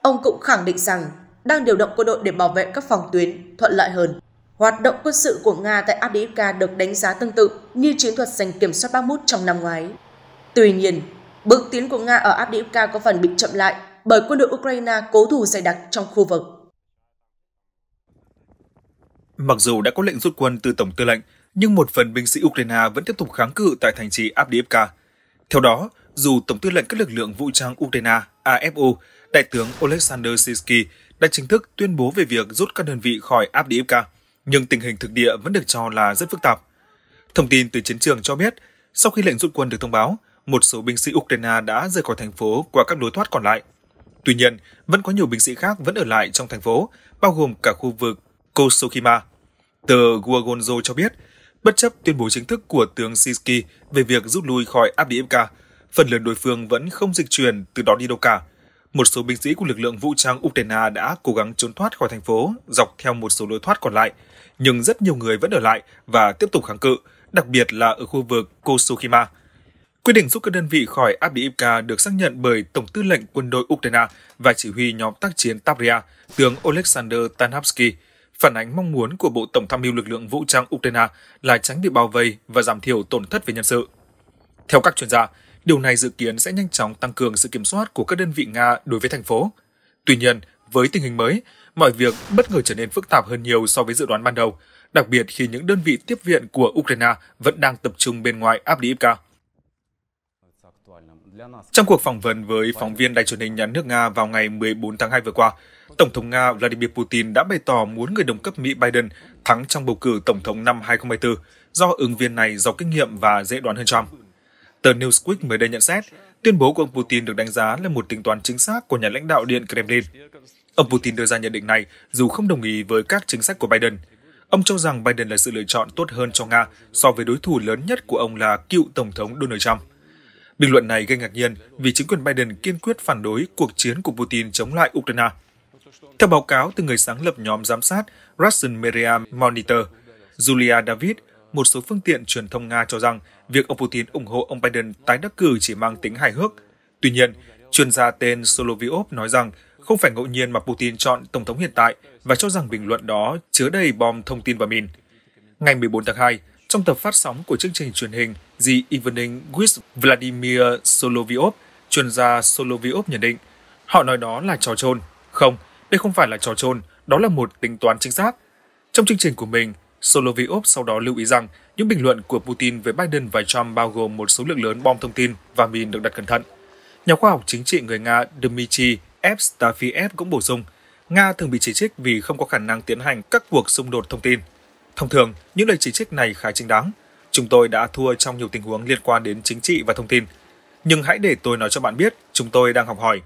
Ông cũng khẳng định rằng đang điều động quân đội để bảo vệ các phòng tuyến thuận lợi hơn. Hoạt động quân sự của Nga tại Abdiivka được đánh giá tương tự như chiến thuật giành kiểm soát Bakhmut trong năm ngoái. Tuy nhiên, bước tiến của Nga ở Abdiivka có phần bị chậm lại bởi quân đội Ukraine cố thủ dày đặc trong khu vực. Mặc dù đã có lệnh rút quân từ Tổng tư lệnh, nhưng một phần binh sĩ Ukraine vẫn tiếp tục kháng cự tại thành trì Avdiivka. Theo đó, dù Tổng tư lệnh các lực lượng vũ trang Ukraine AFU, Đại tướng Oleksandr Sisky đã chính thức tuyên bố về việc rút các đơn vị khỏi Avdiivka, nhưng tình hình thực địa vẫn được cho là rất phức tạp. Thông tin từ chiến trường cho biết, sau khi lệnh rút quân được thông báo, một số binh sĩ Ukraine đã rời khỏi thành phố qua các lối thoát còn lại. Tuy nhiên, vẫn có nhiều binh sĩ khác vẫn ở lại trong thành phố, bao gồm cả khu vực Kosokima. Tờ Guagonzo cho biết, bất chấp tuyên bố chính thức của tướng Sisky về việc rút lui khỏi Abdiivka, phần lớn đối phương vẫn không dịch chuyển từ đó đi đâu cả. Một số binh sĩ của lực lượng vũ trang Ukraine đã cố gắng trốn thoát khỏi thành phố dọc theo một số lối thoát còn lại – nhưng rất nhiều người vẫn ở lại và tiếp tục kháng cự, đặc biệt là ở khu vực Kosushima. Quyết định rút các đơn vị khỏi Abdiivka được xác nhận bởi Tổng tư lệnh quân đội Ukraine và chỉ huy nhóm tác chiến Tavria, tướng Oleksandr Tanhavsky, phản ánh mong muốn của Bộ Tổng tham mưu lực lượng vũ trang Ukraine là tránh bị bao vây và giảm thiểu tổn thất về nhân sự. Theo các chuyên gia, điều này dự kiến sẽ nhanh chóng tăng cường sự kiểm soát của các đơn vị Nga đối với thành phố. Tuy nhiên, với tình hình mới, mọi việc bất ngờ trở nên phức tạp hơn nhiều so với dự đoán ban đầu, đặc biệt khi những đơn vị tiếp viện của Ukraine vẫn đang tập trung bên ngoài Abdiivka. Trong cuộc phỏng vấn với phóng viên đài truyền hình nhà nước Nga vào ngày 14 tháng 2 vừa qua, Tổng thống Nga Vladimir Putin đã bày tỏ muốn người đồng cấp Mỹ Biden thắng trong bầu cử tổng thống năm 2024 do ứng viên này giàu kinh nghiệm và dễ đoán hơn Trump. Tờ Newsweek mới đây nhận xét, tuyên bố của ông Putin được đánh giá là một tính toán chính xác của nhà lãnh đạo Điện Kremlin. Ông Putin đưa ra nhận định này dù không đồng ý với các chính sách của Biden. Ông cho rằng Biden là sự lựa chọn tốt hơn cho Nga so với đối thủ lớn nhất của ông là cựu Tổng thống Donald Trump. Bình luận này gây ngạc nhiên vì chính quyền Biden kiên quyết phản đối cuộc chiến của Putin chống lại Ukraine. Theo báo cáo từ người sáng lập nhóm giám sát Russian Media Monitor, Julia David, một số phương tiện truyền thông Nga cho rằng việc ông Putin ủng hộ ông Biden tái đắc cử chỉ mang tính hài hước. Tuy nhiên, chuyên gia tên Solovyov nói rằng không phải ngẫu nhiên mà Putin chọn Tổng thống hiện tại và cho rằng bình luận đó chứa đầy bom thông tin và mìn. Ngày 14 tháng 2, trong tập phát sóng của chương trình truyền hình The Evening with Vladimir Solovyov, chuyên gia Solovyov nhận định, họ nói đó là trò trôn. Không, đây không phải là trò trôn, đó là một tính toán chính xác. Trong chương trình của mình, Solovyov sau đó lưu ý rằng những bình luận của Putin về Biden và Trump bao gồm một số lượng lớn bom thông tin và mìn được đặt cẩn thận. Nhà khoa học chính trị người Nga Dmitry f cũng bổ sung, Nga thường bị chỉ trích vì không có khả năng tiến hành các cuộc xung đột thông tin. Thông thường, những lời chỉ trích này khá chính đáng. Chúng tôi đã thua trong nhiều tình huống liên quan đến chính trị và thông tin. Nhưng hãy để tôi nói cho bạn biết, chúng tôi đang học hỏi.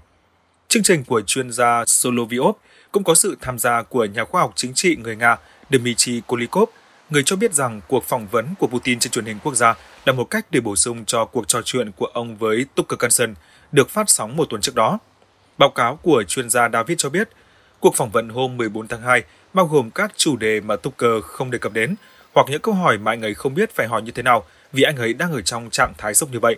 Chương trình của chuyên gia Soloviov cũng có sự tham gia của nhà khoa học chính trị người Nga Dmitry Kolikov, người cho biết rằng cuộc phỏng vấn của Putin trên truyền hình quốc gia là một cách để bổ sung cho cuộc trò chuyện của ông với Tucker Carlson được phát sóng một tuần trước đó. Báo cáo của chuyên gia David cho biết, cuộc phỏng vấn hôm 14 tháng 2 bao gồm các chủ đề mà Tucker không đề cập đến hoặc những câu hỏi mà anh ấy không biết phải hỏi như thế nào vì anh ấy đang ở trong trạng thái sốc như vậy.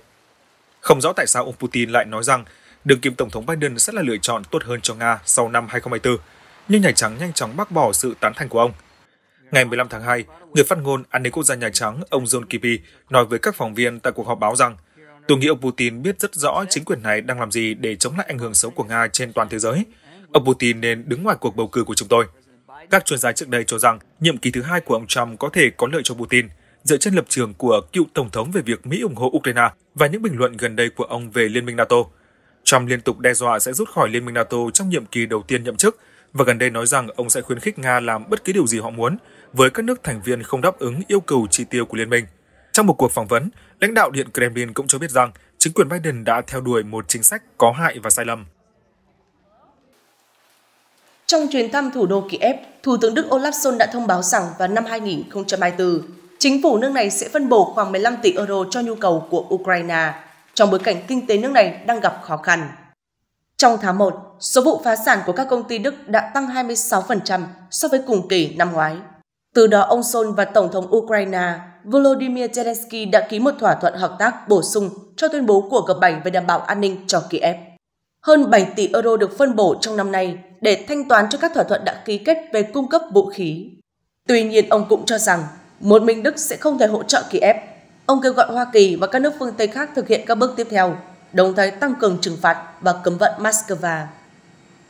Không rõ tại sao ông Putin lại nói rằng đường kim Tổng thống Biden sẽ là lựa chọn tốt hơn cho Nga sau năm 2024, nhưng Nhà Trắng nhanh chóng bác bỏ sự tán thành của ông. Ngày 15 tháng 2, người phát ngôn an ninh quốc gia Nhà Trắng, ông John Kirby, nói với các phóng viên tại cuộc họp báo rằng – Tôi nghĩ ông Putin biết rất rõ chính quyền này đang làm gì để chống lại ảnh hưởng xấu của Nga trên toàn thế giới. Ông Putin nên đứng ngoài cuộc bầu cử của chúng tôi. Các chuyên gia trước đây cho rằng nhiệm kỳ thứ hai của ông Trump có thể có lợi cho Putin, dựa trên lập trường của cựu Tổng thống về việc Mỹ ủng hộ Ukraine và những bình luận gần đây của ông về Liên minh NATO. Trump liên tục đe dọa sẽ rút khỏi Liên minh NATO trong nhiệm kỳ đầu tiên nhậm chức và gần đây nói rằng ông sẽ khuyến khích Nga làm bất cứ điều gì họ muốn với các nước thành viên không đáp ứng yêu cầu chi tiêu của Liên minh. Trong một cuộc phỏng vấn, lãnh đạo Điện Kremlin cũng cho biết rằng chính quyền Biden đã theo đuổi một chính sách có hại và sai lầm. Trong chuyến thăm thủ đô Kiev, Thủ tướng Đức Olaf Scholz đã thông báo rằng vào năm 2024, chính phủ nước này sẽ phân bổ khoảng 15 tỷ euro cho nhu cầu của Ukraine, trong bối cảnh kinh tế nước này đang gặp khó khăn. Trong tháng 1, số vụ phá sản của các công ty Đức đã tăng 26% so với cùng kỳ năm ngoái. Từ đó ông Scholz và Tổng thống Ukraine Volodymyr Zelensky đã ký một thỏa thuận hợp tác bổ sung cho tuyên bố của G7 về đảm bảo an ninh cho Kiev. Hơn 7 tỷ euro được phân bổ trong năm nay để thanh toán cho các thỏa thuận đã ký kết về cung cấp vũ khí. Tuy nhiên, ông cũng cho rằng một mình Đức sẽ không thể hỗ trợ Kiev. Ông kêu gọi Hoa Kỳ và các nước phương Tây khác thực hiện các bước tiếp theo, đồng thời tăng cường trừng phạt và cấm vận Moscow.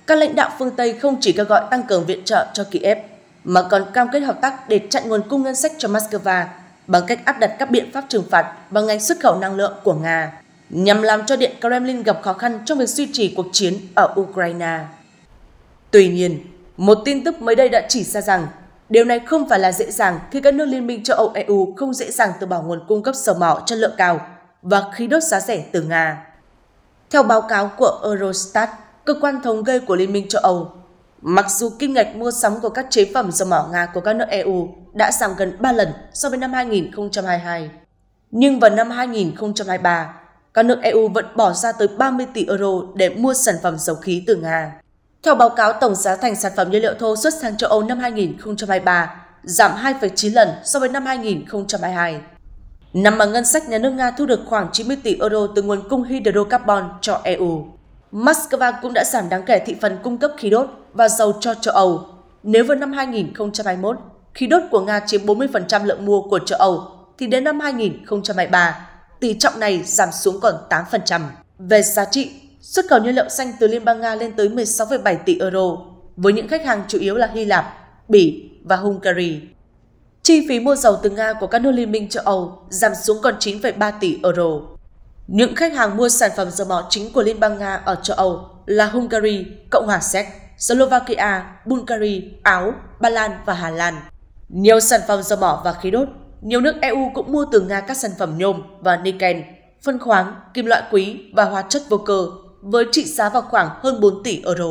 Các lãnh đạo phương Tây không chỉ kêu gọi tăng cường viện trợ cho Kiev, mà còn cam kết hợp tác để chặn nguồn cung ngân sách cho Moscow bằng cách áp đặt các biện pháp trừng phạt bằng ngành xuất khẩu năng lượng của Nga, nhằm làm cho Điện Kremlin gặp khó khăn trong việc duy trì cuộc chiến ở Ukraine. Tuy nhiên, một tin tức mới đây đã chỉ ra rằng điều này không phải là dễ dàng khi các nước liên minh châu Âu EU không dễ dàng từ bỏ nguồn cung cấp dầu mỏ chất lượng cao và khí đốt giá rẻ từ Nga. Theo báo cáo của Eurostat, cơ quan thống kê của Liên minh châu Âu, Mặc dù kim ngạch mua sắm của các chế phẩm dầu mỏ Nga của các nước EU đã giảm gần 3 lần so với năm 2022, nhưng vào năm 2023, các nước EU vẫn bỏ ra tới 30 tỷ euro để mua sản phẩm dầu khí từ Nga. Theo báo cáo tổng giá thành sản phẩm nhiên liệu thô xuất sang châu Âu năm 2023 giảm 2,9 lần so với năm 2022. Năm mà ngân sách nhà nước Nga thu được khoảng 90 tỷ euro từ nguồn cung hydrocarbon cho EU. Moscow cũng đã giảm đáng kể thị phần cung cấp khí đốt và dầu cho châu Âu. Nếu vào năm 2021, khí đốt của Nga chiếm 40% lượng mua của châu Âu, thì đến năm 2023, tỷ trọng này giảm xuống còn 8%. Về giá trị, xuất khẩu nhiên liệu xanh từ Liên bang Nga lên tới 16,7 tỷ euro, với những khách hàng chủ yếu là Hy Lạp, Bỉ và Hungary. Chi phí mua dầu từ Nga của các nước liên minh châu Âu giảm xuống còn 9,3 tỷ euro. Những khách hàng mua sản phẩm dầu mỏ chính của Liên bang Nga ở châu Âu là Hungary, Cộng hòa Séc, Slovakia, Bulgaria, Áo, Ba Lan và Hà Lan. Nhiều sản phẩm dầu mỏ và khí đốt, nhiều nước EU cũng mua từ Nga các sản phẩm nhôm và niken, phân khoáng, kim loại quý và hóa chất vô cơ với trị giá vào khoảng hơn 4 tỷ euro.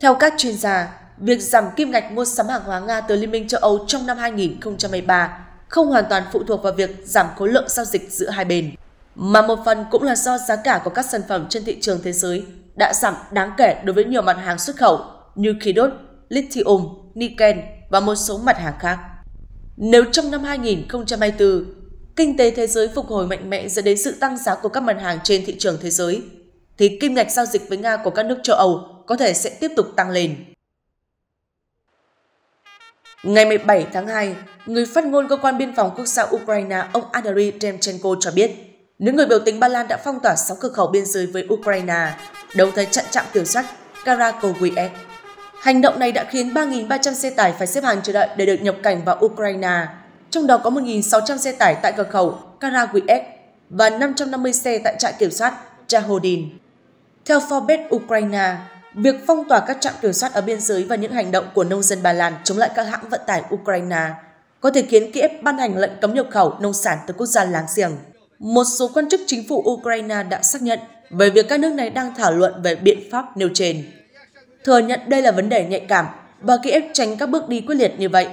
Theo các chuyên gia, việc giảm kim ngạch mua sắm hàng hóa Nga từ Liên minh châu Âu trong năm 2013 không hoàn toàn phụ thuộc vào việc giảm khối lượng giao dịch giữa hai bên. Mà một phần cũng là do giá cả của các sản phẩm trên thị trường thế giới đã giảm đáng kể đối với nhiều mặt hàng xuất khẩu như khí đốt, lithium, nickel và một số mặt hàng khác. Nếu trong năm 2024, kinh tế thế giới phục hồi mạnh mẽ dẫn đến sự tăng giá của các mặt hàng trên thị trường thế giới, thì kim ngạch giao dịch với Nga của các nước châu Âu có thể sẽ tiếp tục tăng lên. Ngày 17 tháng 2, người phát ngôn cơ quan biên phòng quốc gia Ukraine ông Andriy Demchenko cho biết những người biểu tình Ba Lan đã phong tỏa 6 cửa khẩu biên giới với Ukraine, đồng thời chặn trạm kiểm soát Karakowiec. Hành động này đã khiến 3.300 xe tải phải xếp hàng chờ đợi để được nhập cảnh vào Ukraine, trong đó có 1.600 xe tải tại cửa khẩu Karakowiec và 550 xe tại trạm kiểm soát Jahodin. Theo Forbes Ukraine, việc phong tỏa các trạm kiểm soát ở biên giới và những hành động của nông dân Ba Lan chống lại các hãng vận tải Ukraine có thể khiến Kiev ban hành lệnh cấm nhập khẩu nông sản từ quốc gia láng giềng một số quan chức chính phủ Ukraine đã xác nhận về việc các nước này đang thảo luận về biện pháp nêu trên. Thừa nhận đây là vấn đề nhạy cảm và Kiev tránh các bước đi quyết liệt như vậy.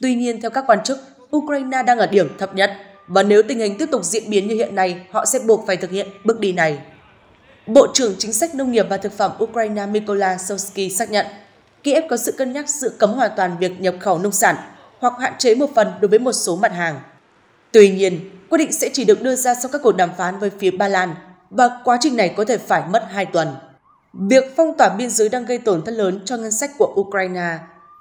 Tuy nhiên, theo các quan chức, Ukraine đang ở điểm thấp nhất và nếu tình hình tiếp tục diễn biến như hiện nay, họ sẽ buộc phải thực hiện bước đi này. Bộ trưởng Chính sách Nông nghiệp và Thực phẩm Ukraine Mykola Sosky xác nhận Kiev có sự cân nhắc sự cấm hoàn toàn việc nhập khẩu nông sản hoặc hạn chế một phần đối với một số mặt hàng. Tuy nhiên, Quyết định sẽ chỉ được đưa ra sau các cuộc đàm phán với phía Ba Lan và quá trình này có thể phải mất 2 tuần. Việc phong tỏa biên giới đang gây tổn thất lớn cho ngân sách của Ukraine.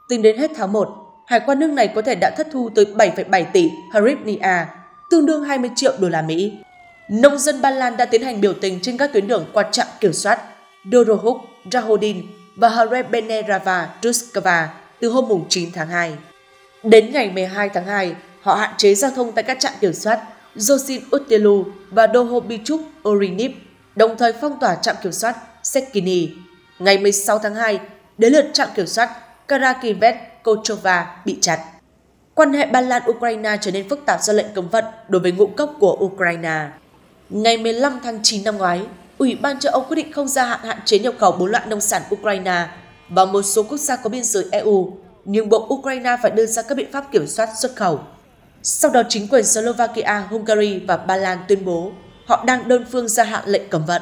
Tính đến hết tháng 1, hải quan nước này có thể đã thất thu tới 7,7 tỷ hryvnia, tương đương 20 triệu đô la Mỹ. Nông dân Ba Lan đã tiến hành biểu tình trên các tuyến đường qua trạm kiểm soát Dorohuk, Jahodin và Hrebenerava, Truskava từ hôm 9 tháng 2. Đến ngày 12 tháng 2, họ hạn chế giao thông tại các trạm kiểm soát Josin Utelu và Dohobichuk Orinip, đồng thời phong tỏa trạm kiểm soát Sekini. Ngày 16 tháng 2, đến lượt trạm kiểm soát Karakivet Kochova bị chặt. Quan hệ Ba Lan-Ukraine trở nên phức tạp do lệnh cấm vận đối với ngũ cốc của Ukraine. Ngày 15 tháng 9 năm ngoái, Ủy ban châu Âu quyết định không gia hạn hạn chế nhập khẩu bốn loại nông sản Ukraine và một số quốc gia có biên giới EU, nhưng buộc Ukraine phải đưa ra các biện pháp kiểm soát xuất khẩu. Sau đó chính quyền Slovakia, Hungary và Ba Lan tuyên bố họ đang đơn phương gia hạn lệnh cấm vận.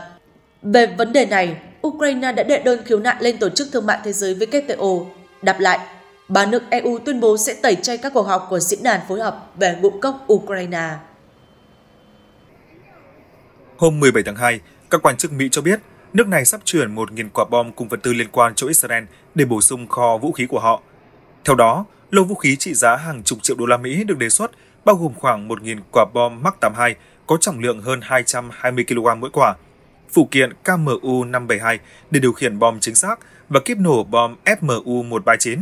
Về vấn đề này, Ukraine đã đệ đơn khiếu nại lên Tổ chức Thương mại Thế giới WTO. Đáp lại, ba nước EU tuyên bố sẽ tẩy chay các cuộc họp của diễn đàn phối hợp về ngũ cốc Ukraine. Hôm 17 tháng 2, các quan chức Mỹ cho biết nước này sắp chuyển 1.000 quả bom cùng vật tư liên quan cho Israel để bổ sung kho vũ khí của họ. Theo đó, Lô vũ khí trị giá hàng chục triệu đô la Mỹ được đề xuất, bao gồm khoảng 1.000 quả bom Mark 82 có trọng lượng hơn 220 kg mỗi quả, phụ kiện KMU-572 để điều khiển bom chính xác và kíp nổ bom FMU-139.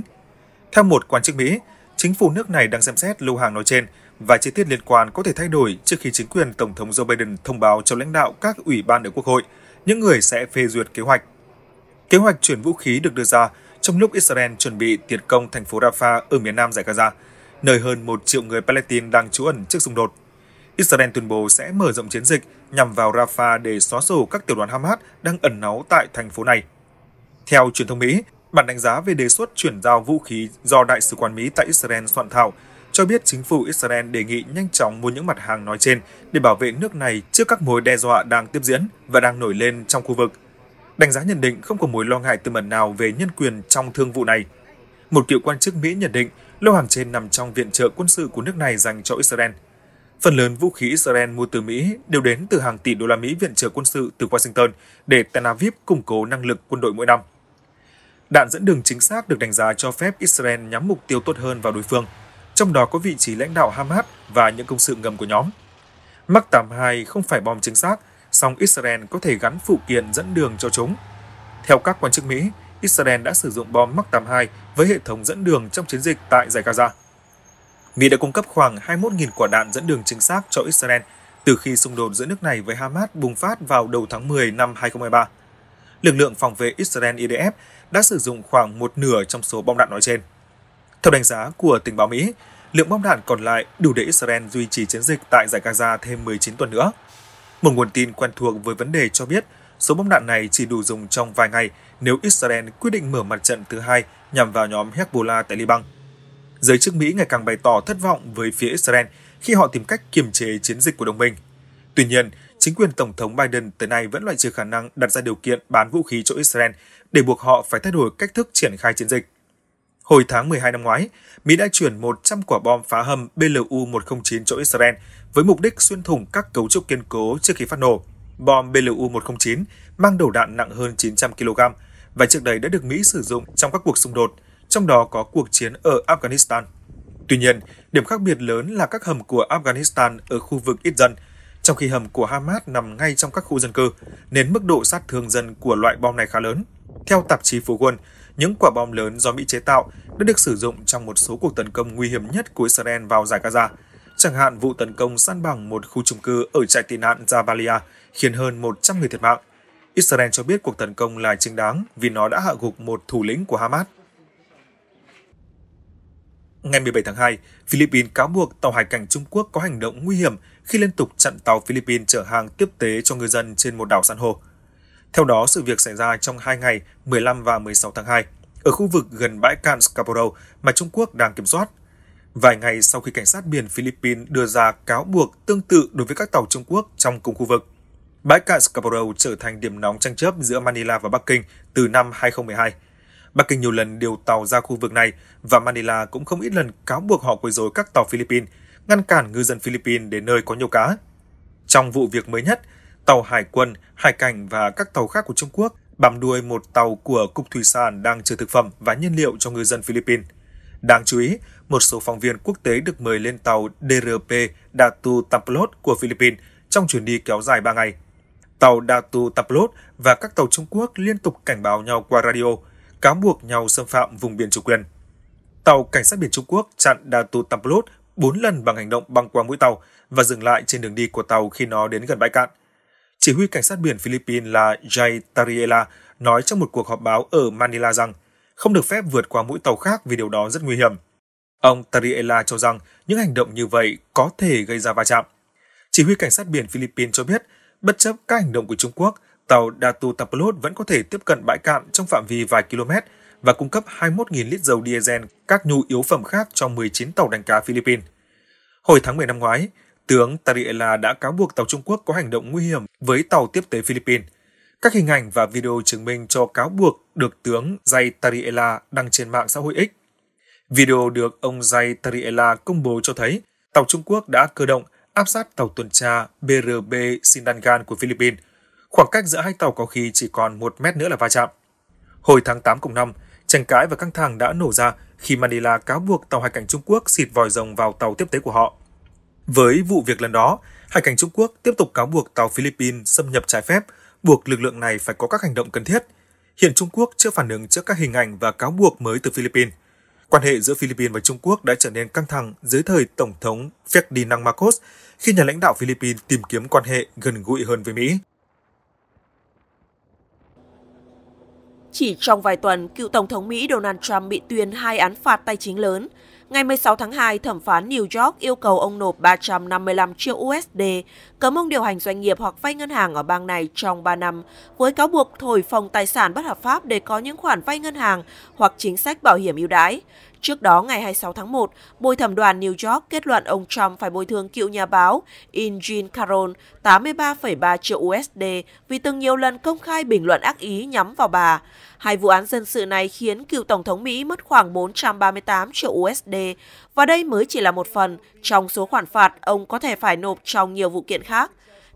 Theo một quan chức Mỹ, chính phủ nước này đang xem xét lô hàng nói trên và chi tiết liên quan có thể thay đổi trước khi chính quyền Tổng thống Joe Biden thông báo cho lãnh đạo các ủy ban ở Quốc hội, những người sẽ phê duyệt kế hoạch. Kế hoạch chuyển vũ khí được đưa ra trong lúc Israel chuẩn bị tiến công thành phố Rafah ở miền nam giải Gaza, nơi hơn một triệu người Palestine đang trú ẩn trước xung đột. Israel tuyên bố sẽ mở rộng chiến dịch nhằm vào Rafah để xóa sổ các tiểu đoàn Hamas đang ẩn náu tại thành phố này. Theo truyền thông Mỹ, bản đánh giá về đề xuất chuyển giao vũ khí do Đại sứ quán Mỹ tại Israel soạn thảo cho biết chính phủ Israel đề nghị nhanh chóng mua những mặt hàng nói trên để bảo vệ nước này trước các mối đe dọa đang tiếp diễn và đang nổi lên trong khu vực – đánh giá nhận định không có mối lo ngại tiềm ẩn nào về nhân quyền trong thương vụ này. Một cựu quan chức Mỹ nhận định lô hàng trên nằm trong viện trợ quân sự của nước này dành cho Israel. Phần lớn vũ khí Israel mua từ Mỹ đều đến từ hàng tỷ đô la Mỹ viện trợ quân sự từ Washington để Tel Aviv củng cố năng lực quân đội mỗi năm. Đạn dẫn đường chính xác được đánh giá cho phép Israel nhắm mục tiêu tốt hơn vào đối phương, trong đó có vị trí lãnh đạo Hamas và những công sự ngầm của nhóm. Mark 82 không phải bom chính xác, song Israel có thể gắn phụ kiện dẫn đường cho chúng. Theo các quan chức Mỹ, Israel đã sử dụng bom Mark 82 với hệ thống dẫn đường trong chiến dịch tại giải Gaza. Mỹ đã cung cấp khoảng 21.000 quả đạn dẫn đường chính xác cho Israel từ khi xung đột giữa nước này với Hamas bùng phát vào đầu tháng 10 năm 2023. Lực lượng phòng vệ Israel IDF đã sử dụng khoảng một nửa trong số bom đạn nói trên. Theo đánh giá của tình báo Mỹ, lượng bom đạn còn lại đủ để Israel duy trì chiến dịch tại giải Gaza thêm 19 tuần nữa – một nguồn tin quen thuộc với vấn đề cho biết số bom đạn này chỉ đủ dùng trong vài ngày nếu Israel quyết định mở mặt trận thứ hai nhằm vào nhóm Hezbollah tại Liban. Giới chức Mỹ ngày càng bày tỏ thất vọng với phía Israel khi họ tìm cách kiềm chế chiến dịch của đồng minh. Tuy nhiên, chính quyền Tổng thống Biden tới nay vẫn loại trừ khả năng đặt ra điều kiện bán vũ khí cho Israel để buộc họ phải thay đổi cách thức triển khai chiến dịch. Hồi tháng 12 năm ngoái, Mỹ đã chuyển 100 quả bom phá hầm BLU-109 cho Israel với mục đích xuyên thủng các cấu trúc kiên cố trước khi phát nổ. Bom BLU-109 mang đầu đạn nặng hơn 900 kg và trước đây đã được Mỹ sử dụng trong các cuộc xung đột, trong đó có cuộc chiến ở Afghanistan. Tuy nhiên, điểm khác biệt lớn là các hầm của Afghanistan ở khu vực ít dân, trong khi hầm của Hamas nằm ngay trong các khu dân cư, nên mức độ sát thương dân của loại bom này khá lớn. Theo tạp chí Phú Quân, những quả bom lớn do Mỹ chế tạo đã được sử dụng trong một số cuộc tấn công nguy hiểm nhất của Israel vào giải Gaza, chẳng hạn vụ tấn công san bằng một khu chung cư ở trại tị nạn Jabalia khiến hơn 100 người thiệt mạng. Israel cho biết cuộc tấn công là chính đáng vì nó đã hạ gục một thủ lĩnh của Hamas. Ngày 17 tháng 2, Philippines cáo buộc tàu hải cảnh Trung Quốc có hành động nguy hiểm khi liên tục chặn tàu Philippines chở hàng tiếp tế cho người dân trên một đảo san hô. Theo đó, sự việc xảy ra trong hai ngày 15 và 16 tháng 2 ở khu vực gần bãi cạn Scarborough mà Trung Quốc đang kiểm soát. Vài ngày sau khi cảnh sát biển Philippines đưa ra cáo buộc tương tự đối với các tàu Trung Quốc trong cùng khu vực, bãi cạn Scarborough trở thành điểm nóng tranh chấp giữa Manila và Bắc Kinh từ năm 2012. Bắc Kinh nhiều lần điều tàu ra khu vực này và Manila cũng không ít lần cáo buộc họ quấy rối các tàu Philippines, ngăn cản ngư dân Philippines đến nơi có nhiều cá. Trong vụ việc mới nhất, tàu hải quân, hải cảnh và các tàu khác của Trung Quốc bám đuôi một tàu của Cục Thủy sản đang chở thực phẩm và nhiên liệu cho ngư dân Philippines. Đáng chú ý, một số phóng viên quốc tế được mời lên tàu DRP Datu Tampelot của Philippines trong chuyến đi kéo dài 3 ngày. Tàu Datu Tampelot và các tàu Trung Quốc liên tục cảnh báo nhau qua radio, cáo buộc nhau xâm phạm vùng biển chủ quyền. Tàu Cảnh sát biển Trung Quốc chặn Datu Tampelot 4 lần bằng hành động băng qua mũi tàu và dừng lại trên đường đi của tàu khi nó đến gần bãi cạn – chỉ huy cảnh sát biển Philippines là Jay Tariela nói trong một cuộc họp báo ở Manila rằng không được phép vượt qua mũi tàu khác vì điều đó rất nguy hiểm. Ông Tariela cho rằng những hành động như vậy có thể gây ra va chạm. Chỉ huy cảnh sát biển Philippines cho biết, bất chấp các hành động của Trung Quốc, tàu Datu Tapulot vẫn có thể tiếp cận bãi cạn trong phạm vi vài km và cung cấp 21.000 lít dầu diesel các nhu yếu phẩm khác cho 19 tàu đánh cá Philippines. Hồi tháng 10 năm ngoái, tướng Tariela đã cáo buộc tàu Trung Quốc có hành động nguy hiểm với tàu tiếp tế Philippines. Các hình ảnh và video chứng minh cho cáo buộc được tướng Jay Tariela đăng trên mạng xã hội X. Video được ông Jay Tariela công bố cho thấy tàu Trung Quốc đã cơ động áp sát tàu tuần tra BRB Sindangan của Philippines. Khoảng cách giữa hai tàu có khi chỉ còn một mét nữa là va chạm. Hồi tháng 8 cùng năm, tranh cãi và căng thẳng đã nổ ra khi Manila cáo buộc tàu hải cảnh Trung Quốc xịt vòi rồng vào tàu tiếp tế của họ. Với vụ việc lần đó, Hải cảnh Trung Quốc tiếp tục cáo buộc tàu Philippines xâm nhập trái phép, buộc lực lượng này phải có các hành động cần thiết. Hiện Trung Quốc chưa phản ứng trước các hình ảnh và cáo buộc mới từ Philippines. Quan hệ giữa Philippines và Trung Quốc đã trở nên căng thẳng dưới thời Tổng thống Ferdinand Marcos khi nhà lãnh đạo Philippines tìm kiếm quan hệ gần gũi hơn với Mỹ. Chỉ trong vài tuần, cựu Tổng thống Mỹ Donald Trump bị tuyên hai án phạt tài chính lớn, Ngày 16 tháng 2, thẩm phán New York yêu cầu ông nộp 355 triệu USD, cấm ông điều hành doanh nghiệp hoặc vay ngân hàng ở bang này trong 3 năm, với cáo buộc thổi phồng tài sản bất hợp pháp để có những khoản vay ngân hàng hoặc chính sách bảo hiểm ưu đãi. Trước đó, ngày 26 tháng 1, bồi thẩm đoàn New York kết luận ông Trump phải bồi thường cựu nhà báo In Jean Caron 83,3 triệu USD vì từng nhiều lần công khai bình luận ác ý nhắm vào bà. Hai vụ án dân sự này khiến cựu Tổng thống Mỹ mất khoảng 438 triệu USD, và đây mới chỉ là một phần trong số khoản phạt ông có thể phải nộp trong nhiều vụ kiện khác.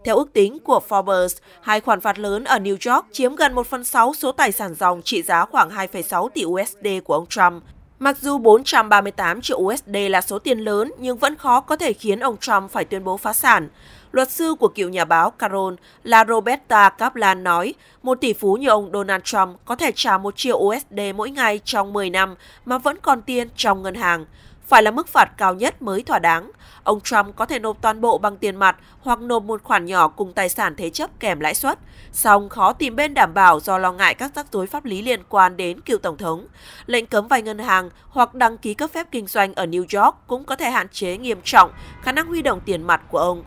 Theo ước tính của Forbes, hai khoản phạt lớn ở New York chiếm gần 1 phần 6 số tài sản dòng trị giá khoảng 2,6 tỷ USD của ông Trump. Mặc dù 438 triệu USD là số tiền lớn nhưng vẫn khó có thể khiến ông Trump phải tuyên bố phá sản. Luật sư của cựu nhà báo Carol là Roberta Kaplan nói, một tỷ phú như ông Donald Trump có thể trả 1 triệu USD mỗi ngày trong 10 năm mà vẫn còn tiền trong ngân hàng phải là mức phạt cao nhất mới thỏa đáng. Ông Trump có thể nộp toàn bộ bằng tiền mặt hoặc nộp một khoản nhỏ cùng tài sản thế chấp kèm lãi suất. Song khó tìm bên đảm bảo do lo ngại các rắc rối pháp lý liên quan đến cựu Tổng thống. Lệnh cấm vay ngân hàng hoặc đăng ký cấp phép kinh doanh ở New York cũng có thể hạn chế nghiêm trọng khả năng huy động tiền mặt của ông.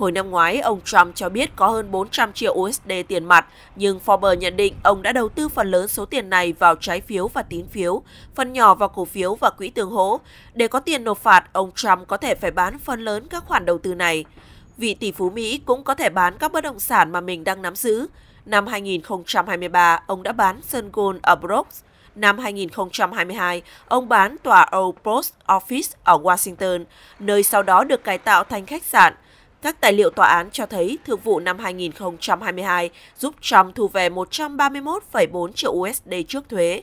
Hồi năm ngoái, ông Trump cho biết có hơn 400 triệu USD tiền mặt, nhưng Forbes nhận định ông đã đầu tư phần lớn số tiền này vào trái phiếu và tín phiếu, phần nhỏ vào cổ phiếu và quỹ tương hỗ. Để có tiền nộp phạt, ông Trump có thể phải bán phần lớn các khoản đầu tư này. Vị tỷ phú Mỹ cũng có thể bán các bất động sản mà mình đang nắm giữ. Năm 2023, ông đã bán sân Gold ở Brooks. Năm 2022, ông bán tòa Old Post Office ở Washington, nơi sau đó được cải tạo thành khách sạn – các tài liệu tòa án cho thấy thương vụ năm 2022 giúp Trump thu về 131,4 triệu USD trước thuế.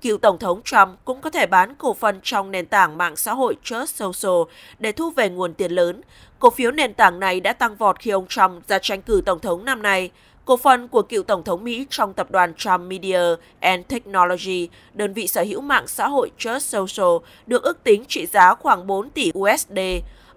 Cựu Tổng thống Trump cũng có thể bán cổ phần trong nền tảng mạng xã hội Truth Social để thu về nguồn tiền lớn. Cổ phiếu nền tảng này đã tăng vọt khi ông Trump ra tranh cử Tổng thống năm nay. Cổ phần của cựu Tổng thống Mỹ trong tập đoàn Trump Media and Technology, đơn vị sở hữu mạng xã hội Truth Social, được ước tính trị giá khoảng 4 tỷ USD.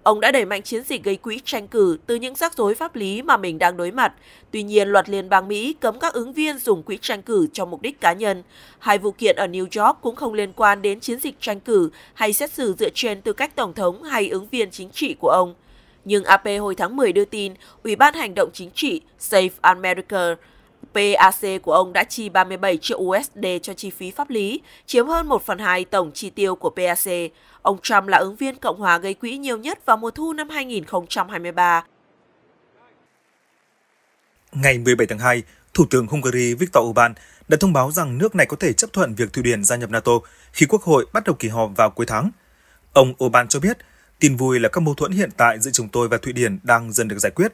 Ông đã đẩy mạnh chiến dịch gây quỹ tranh cử từ những rắc rối pháp lý mà mình đang đối mặt. Tuy nhiên, luật Liên bang Mỹ cấm các ứng viên dùng quỹ tranh cử cho mục đích cá nhân. Hai vụ kiện ở New York cũng không liên quan đến chiến dịch tranh cử hay xét xử dựa trên tư cách tổng thống hay ứng viên chính trị của ông. Nhưng AP hồi tháng 10 đưa tin, Ủy ban Hành động Chính trị Save America PAC của ông đã chi 37 triệu USD cho chi phí pháp lý, chiếm hơn 1 phần 2 tổng chi tiêu của PAC. Ông Trump là ứng viên Cộng hòa gây quỹ nhiều nhất vào mùa thu năm 2023. Ngày 17 tháng 2, Thủ tướng Hungary Viktor Orbán đã thông báo rằng nước này có thể chấp thuận việc Thụy Điển gia nhập NATO khi Quốc hội bắt đầu kỳ họp vào cuối tháng. Ông Orbán cho biết, tin vui là các mâu thuẫn hiện tại giữa chúng tôi và Thụy Điển đang dần được giải quyết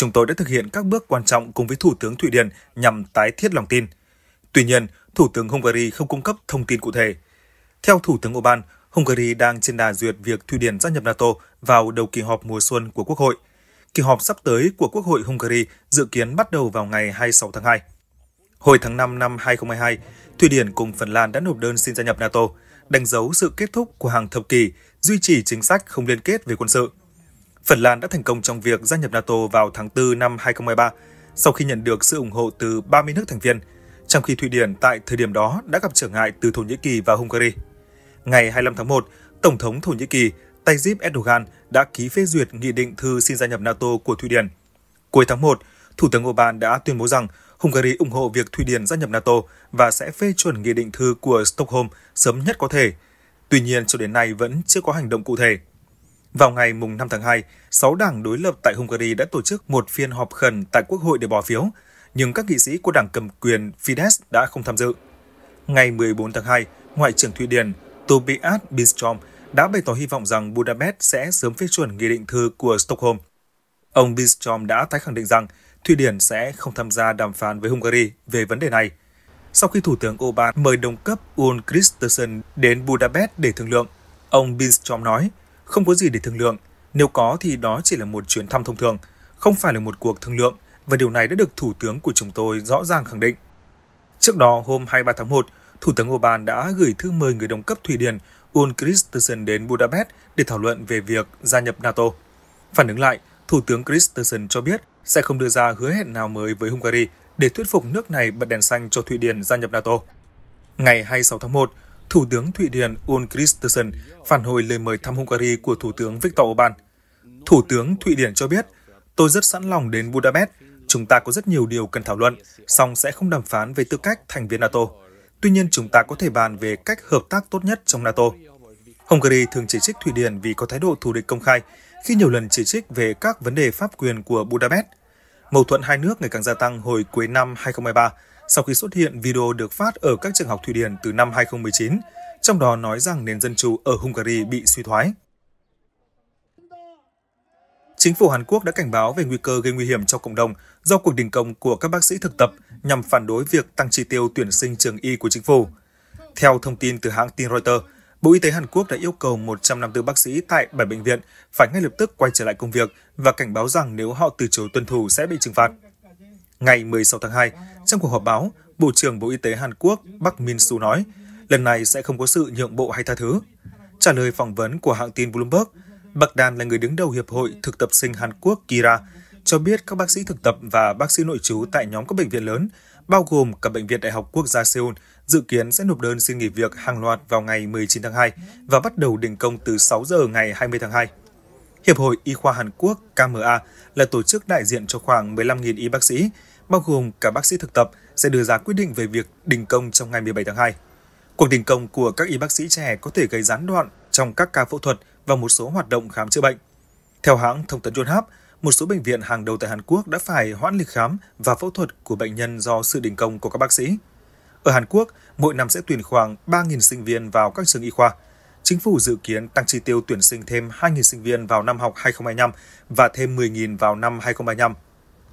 chúng tôi đã thực hiện các bước quan trọng cùng với Thủ tướng Thụy Điển nhằm tái thiết lòng tin. Tuy nhiên, Thủ tướng Hungary không cung cấp thông tin cụ thể. Theo Thủ tướng Orbán, Hungary đang trên đà duyệt việc Thụy Điển gia nhập NATO vào đầu kỳ họp mùa xuân của Quốc hội. Kỳ họp sắp tới của Quốc hội Hungary dự kiến bắt đầu vào ngày 26 tháng 2. Hồi tháng 5 năm 2022, Thụy Điển cùng Phần Lan đã nộp đơn xin gia nhập NATO, đánh dấu sự kết thúc của hàng thập kỷ duy trì chính sách không liên kết về quân sự. Phần Lan đã thành công trong việc gia nhập NATO vào tháng 4 năm 2023 sau khi nhận được sự ủng hộ từ 30 nước thành viên, trong khi Thụy Điển tại thời điểm đó đã gặp trở ngại từ Thổ Nhĩ Kỳ và Hungary. Ngày 25 tháng 1, Tổng thống Thổ Nhĩ Kỳ Tayyip Erdogan đã ký phê duyệt nghị định thư xin gia nhập NATO của Thụy Điển. Cuối tháng 1, Thủ tướng Orbán đã tuyên bố rằng Hungary ủng hộ việc Thụy Điển gia nhập NATO và sẽ phê chuẩn nghị định thư của Stockholm sớm nhất có thể. Tuy nhiên, cho đến nay vẫn chưa có hành động cụ thể. Vào ngày mùng 5 tháng 2, 6 đảng đối lập tại Hungary đã tổ chức một phiên họp khẩn tại Quốc hội để bỏ phiếu, nhưng các nghị sĩ của đảng cầm quyền Fidesz đã không tham dự. Ngày 14 tháng 2, Ngoại trưởng Thụy Điển Tobias Billström đã bày tỏ hy vọng rằng Budapest sẽ sớm phê chuẩn nghị định thư của Stockholm. Ông Billström đã tái khẳng định rằng Thụy Điển sẽ không tham gia đàm phán với Hungary về vấn đề này. Sau khi Thủ tướng Orbán mời đồng cấp Ulf Christensen đến Budapest để thương lượng, ông Billström nói – không có gì để thương lượng. Nếu có thì đó chỉ là một chuyến thăm thông thường, không phải là một cuộc thương lượng và điều này đã được Thủ tướng của chúng tôi rõ ràng khẳng định. Trước đó, hôm 23 tháng 1, Thủ tướng Orbán đã gửi thư mời người đồng cấp Thụy Điển Ulf Kristersson đến Budapest để thảo luận về việc gia nhập NATO. Phản ứng lại, Thủ tướng Kristersson cho biết sẽ không đưa ra hứa hẹn nào mới với Hungary để thuyết phục nước này bật đèn xanh cho Thụy Điển gia nhập NATO. Ngày 26 tháng 1, Thủ tướng Thụy Điển Ulf Kristersson phản hồi lời mời thăm Hungary của Thủ tướng Viktor Orbán. Thủ tướng Thụy Điển cho biết, tôi rất sẵn lòng đến Budapest, chúng ta có rất nhiều điều cần thảo luận, song sẽ không đàm phán về tư cách thành viên NATO. Tuy nhiên, chúng ta có thể bàn về cách hợp tác tốt nhất trong NATO. Hungary thường chỉ trích Thụy Điển vì có thái độ thù địch công khai, khi nhiều lần chỉ trích về các vấn đề pháp quyền của Budapest. Mâu thuẫn hai nước ngày càng gia tăng hồi cuối năm 2023 sau khi xuất hiện video được phát ở các trường học Thụy Điển từ năm 2019, trong đó nói rằng nền dân chủ ở Hungary bị suy thoái. Chính phủ Hàn Quốc đã cảnh báo về nguy cơ gây nguy hiểm cho cộng đồng do cuộc đình công của các bác sĩ thực tập nhằm phản đối việc tăng chi tiêu tuyển sinh trường y của chính phủ. Theo thông tin từ hãng tin Reuters, Bộ Y tế Hàn Quốc đã yêu cầu 154 bác sĩ tại 7 bệnh viện phải ngay lập tức quay trở lại công việc và cảnh báo rằng nếu họ từ chối tuân thủ sẽ bị trừng phạt. Ngày 16 tháng 2, trong cuộc họp báo, Bộ trưởng Bộ Y tế Hàn Quốc Bắc Min-su nói, lần này sẽ không có sự nhượng bộ hay tha thứ. Trả lời phỏng vấn của hãng tin Bloomberg, Bạc Đàn là người đứng đầu Hiệp hội Thực tập sinh Hàn Quốc Kira, cho biết các bác sĩ thực tập và bác sĩ nội trú tại nhóm các bệnh viện lớn, bao gồm cả Bệnh viện Đại học Quốc gia Seoul, dự kiến sẽ nộp đơn xin nghỉ việc hàng loạt vào ngày 19 tháng 2 và bắt đầu đình công từ 6 giờ ngày 20 tháng 2. Hiệp hội Y khoa Hàn Quốc KMA là tổ chức đại diện cho khoảng 15.000 y bác sĩ, bao gồm cả bác sĩ thực tập, sẽ đưa ra quyết định về việc đình công trong ngày 17 tháng 2. Cuộc đình công của các y bác sĩ trẻ có thể gây gián đoạn trong các ca phẫu thuật và một số hoạt động khám chữa bệnh. Theo hãng thông tấn Yonhap, một số bệnh viện hàng đầu tại Hàn Quốc đã phải hoãn lịch khám và phẫu thuật của bệnh nhân do sự đình công của các bác sĩ. Ở Hàn Quốc, mỗi năm sẽ tuyển khoảng 3.000 sinh viên vào các trường y khoa. Chính phủ dự kiến tăng chi tiêu tuyển sinh thêm 2.000 sinh viên vào năm học 2025 và thêm 10.000 vào năm 2035.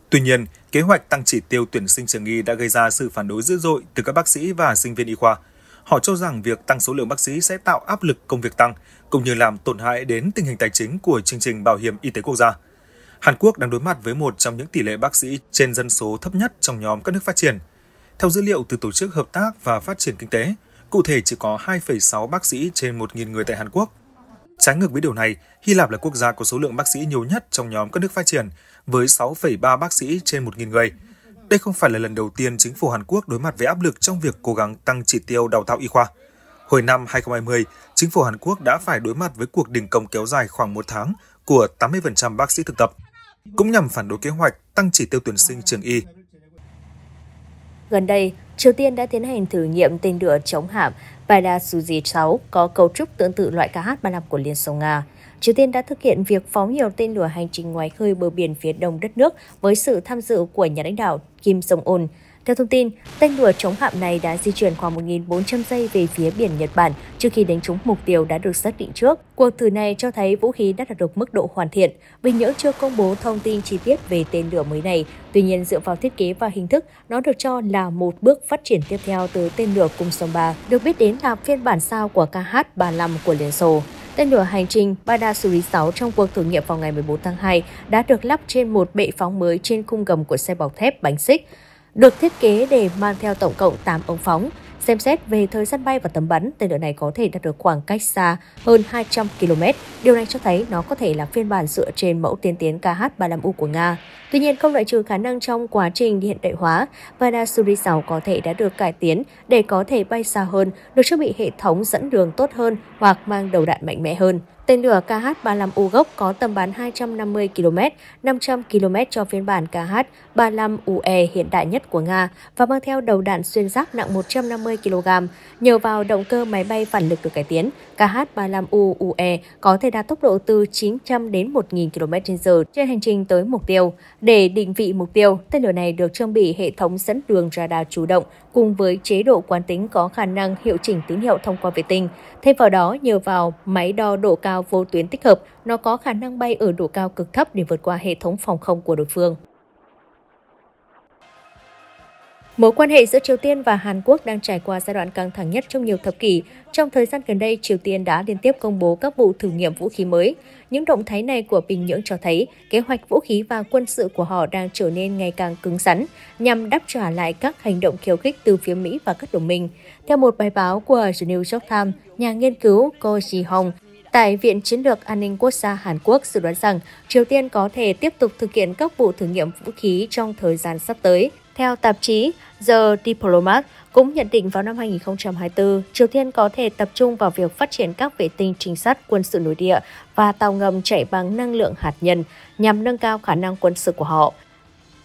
Tuy nhiên, kế hoạch tăng chỉ tiêu tuyển sinh trường y đã gây ra sự phản đối dữ dội từ các bác sĩ và sinh viên y khoa. Họ cho rằng việc tăng số lượng bác sĩ sẽ tạo áp lực công việc tăng, cũng như làm tổn hại đến tình hình tài chính của chương trình bảo hiểm y tế quốc gia. Hàn Quốc đang đối mặt với một trong những tỷ lệ bác sĩ trên dân số thấp nhất trong nhóm các nước phát triển. Theo dữ liệu từ Tổ chức Hợp tác và Phát triển Kinh tế, cụ thể chỉ có 2,6 bác sĩ trên 1.000 người tại Hàn Quốc, Trái ngược với điều này, Hy Lạp là quốc gia có số lượng bác sĩ nhiều nhất trong nhóm các nước phát triển, với 6,3 bác sĩ trên 1.000 người. Đây không phải là lần đầu tiên chính phủ Hàn Quốc đối mặt với áp lực trong việc cố gắng tăng chỉ tiêu đào tạo y khoa. Hồi năm 2020, chính phủ Hàn Quốc đã phải đối mặt với cuộc đình công kéo dài khoảng một tháng của 80% bác sĩ thực tập, cũng nhằm phản đối kế hoạch tăng chỉ tiêu tuyển sinh trường y. Gần đây, Triều Tiên đã tiến hành thử nghiệm tên lửa chống hạm Baida 6 có cấu trúc tương tự loại KH-35 của Liên Xô Nga. Triều Tiên đã thực hiện việc phóng nhiều tên lửa hành trình ngoài khơi bờ biển phía đông đất nước với sự tham dự của nhà lãnh đạo Kim Jong-un. Theo thông tin, tên lửa chống hạm này đã di chuyển khoảng 1.400 giây về phía biển Nhật Bản trước khi đánh trúng mục tiêu đã được xác định trước. Cuộc thử này cho thấy vũ khí đã đạt được mức độ hoàn thiện. Bình Nhưỡng chưa công bố thông tin chi tiết về tên lửa mới này, tuy nhiên dựa vào thiết kế và hình thức, nó được cho là một bước phát triển tiếp theo từ tên lửa cung sông ba, được biết đến là phiên bản sao của KH-35 của Liên Xô. Tên lửa hành trình Badasuri 6 trong cuộc thử nghiệm vào ngày 14 tháng 2 đã được lắp trên một bệ phóng mới trên khung gầm của xe bọc thép bánh xích được thiết kế để mang theo tổng cộng 8 ống phóng. Xem xét về thời gian bay và tầm bắn, tên lửa này có thể đạt được khoảng cách xa hơn 200 km. Điều này cho thấy nó có thể là phiên bản dựa trên mẫu tiên tiến KH-35U của Nga. Tuy nhiên, không loại trừ khả năng trong quá trình hiện đại hóa, Vana 6 có thể đã được cải tiến để có thể bay xa hơn, được trang bị hệ thống dẫn đường tốt hơn hoặc mang đầu đạn mạnh mẽ hơn. Tên lửa KH-35U gốc có tầm bắn 250 km, 500 km cho phiên bản KH 35 UE hiện đại nhất của Nga và mang theo đầu đạn xuyên giáp nặng 150 kg. Nhờ vào động cơ máy bay phản lực được cải tiến, KH-35U UE có thể đạt tốc độ từ 900 đến 1.000 km/h trên hành trình tới mục tiêu. Để định vị mục tiêu, tên lửa này được trang bị hệ thống dẫn đường radar chủ động cùng với chế độ quán tính có khả năng hiệu chỉnh tín hiệu thông qua vệ tinh. Thêm vào đó, nhờ vào máy đo độ cao vô tuyến tích hợp, nó có khả năng bay ở độ cao cực thấp để vượt qua hệ thống phòng không của đối phương. Mối quan hệ giữa Triều Tiên và Hàn Quốc đang trải qua giai đoạn căng thẳng nhất trong nhiều thập kỷ. Trong thời gian gần đây, Triều Tiên đã liên tiếp công bố các vụ thử nghiệm vũ khí mới. Những động thái này của Bình Nhưỡng cho thấy kế hoạch vũ khí và quân sự của họ đang trở nên ngày càng cứng rắn nhằm đáp trả lại các hành động khiêu khích từ phía Mỹ và các đồng minh. Theo một bài báo của The New York Times, nhà nghiên cứu Ko Ji-hong Tại Viện Chiến lược An ninh Quốc gia Hàn Quốc dự đoán rằng Triều Tiên có thể tiếp tục thực hiện các vụ thử nghiệm vũ khí trong thời gian sắp tới. Theo tạp chí The Diplomat cũng nhận định vào năm 2024, Triều Tiên có thể tập trung vào việc phát triển các vệ tinh trinh sát quân sự nội địa và tàu ngầm chạy bằng năng lượng hạt nhân nhằm nâng cao khả năng quân sự của họ.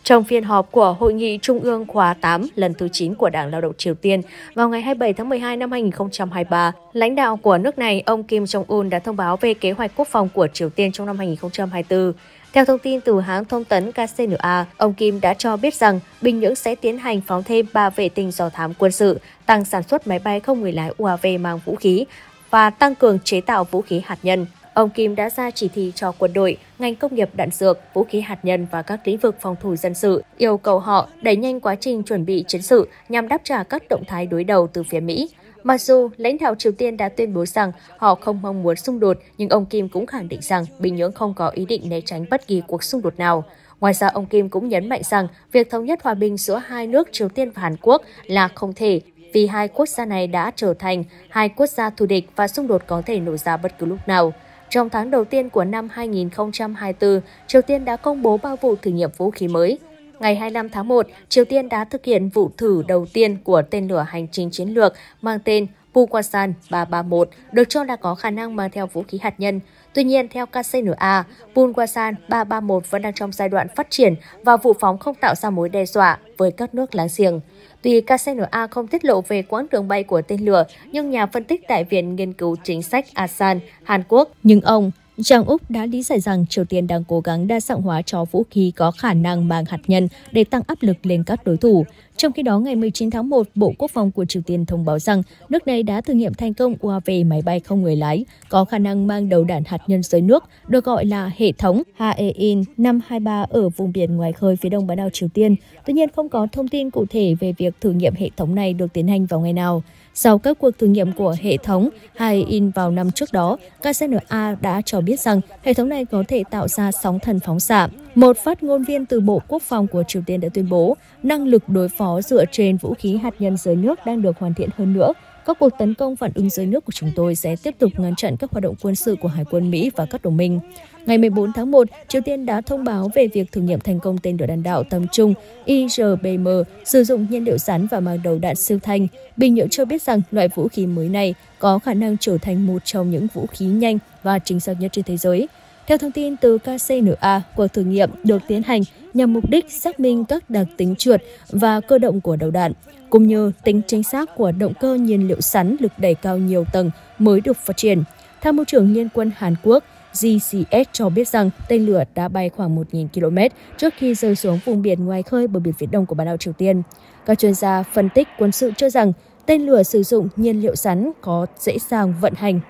Trong phiên họp của Hội nghị Trung ương khóa 8 lần thứ 9 của Đảng Lao động Triều Tiên vào ngày 27 tháng 12 năm 2023, lãnh đạo của nước này ông Kim Jong-un đã thông báo về kế hoạch quốc phòng của Triều Tiên trong năm 2024. Theo thông tin từ hãng thông tấn KCNA, ông Kim đã cho biết rằng Bình Nhưỡng sẽ tiến hành phóng thêm 3 vệ tinh dò thám quân sự, tăng sản xuất máy bay không người lái UAV mang vũ khí và tăng cường chế tạo vũ khí hạt nhân. Ông Kim đã ra chỉ thị cho quân đội, ngành công nghiệp đạn dược, vũ khí hạt nhân và các lĩnh vực phòng thủ dân sự, yêu cầu họ đẩy nhanh quá trình chuẩn bị chiến sự nhằm đáp trả các động thái đối đầu từ phía Mỹ. Mặc dù lãnh đạo Triều Tiên đã tuyên bố rằng họ không mong muốn xung đột, nhưng ông Kim cũng khẳng định rằng Bình Nhưỡng không có ý định né tránh bất kỳ cuộc xung đột nào. Ngoài ra, ông Kim cũng nhấn mạnh rằng việc thống nhất hòa bình giữa hai nước Triều Tiên và Hàn Quốc là không thể vì hai quốc gia này đã trở thành hai quốc gia thù địch và xung đột có thể nổ ra bất cứ lúc nào. Trong tháng đầu tiên của năm 2024, Triều Tiên đã công bố bao vụ thử nghiệm vũ khí mới, ngày 25 tháng 1, Triều Tiên đã thực hiện vụ thử đầu tiên của tên lửa hành trình chiến lược mang tên Pukwasan 331, được cho là có khả năng mang theo vũ khí hạt nhân. Tuy nhiên, theo KCNA, Pukwasan 331 vẫn đang trong giai đoạn phát triển và vụ phóng không tạo ra mối đe dọa với các nước láng giềng. Tuy KCNA không tiết lộ về quãng đường bay của tên lửa, nhưng nhà phân tích tại Viện Nghiên cứu Chính sách ASEAN, Hàn Quốc, nhưng ông Giang Úc đã lý giải rằng Triều Tiên đang cố gắng đa dạng hóa cho vũ khí có khả năng mang hạt nhân để tăng áp lực lên các đối thủ. Trong khi đó, ngày 19 tháng 1, Bộ Quốc phòng của Triều Tiên thông báo rằng nước này đã thử nghiệm thành công UAV máy bay không người lái có khả năng mang đầu đạn hạt nhân dưới nước, được gọi là hệ thống e haein 523 ở vùng biển ngoài khơi phía đông bán đảo Triều Tiên. Tuy nhiên, không có thông tin cụ thể về việc thử nghiệm hệ thống này được tiến hành vào ngày nào. Sau các cuộc thử nghiệm của hệ thống hai in vào năm trước đó, KCNA đã cho biết rằng hệ thống này có thể tạo ra sóng thần phóng xạ. Một phát ngôn viên từ Bộ Quốc phòng của Triều Tiên đã tuyên bố, năng lực đối phó dựa trên vũ khí hạt nhân dưới nước đang được hoàn thiện hơn nữa các cuộc tấn công phản ứng dưới nước của chúng tôi sẽ tiếp tục ngăn chặn các hoạt động quân sự của Hải quân Mỹ và các đồng minh. Ngày 14 tháng 1, Triều Tiên đã thông báo về việc thử nghiệm thành công tên lửa đạn đạo tầm trung IRBM sử dụng nhiên liệu rắn và mang đầu đạn siêu thanh. Bình Nhưỡng cho biết rằng loại vũ khí mới này có khả năng trở thành một trong những vũ khí nhanh và chính xác nhất trên thế giới. Theo thông tin từ KCNA, cuộc thử nghiệm được tiến hành nhằm mục đích xác minh các đặc tính trượt và cơ động của đầu đạn, cũng như tính chính xác của động cơ nhiên liệu sắn lực đẩy cao nhiều tầng mới được phát triển. Tham mưu trưởng Liên quân Hàn Quốc GCS cho biết rằng tên lửa đã bay khoảng 1.000 km trước khi rơi xuống vùng biển ngoài khơi bờ biển phía đông của bán đảo Triều Tiên. Các chuyên gia phân tích quân sự cho rằng tên lửa sử dụng nhiên liệu sắn có dễ dàng vận hành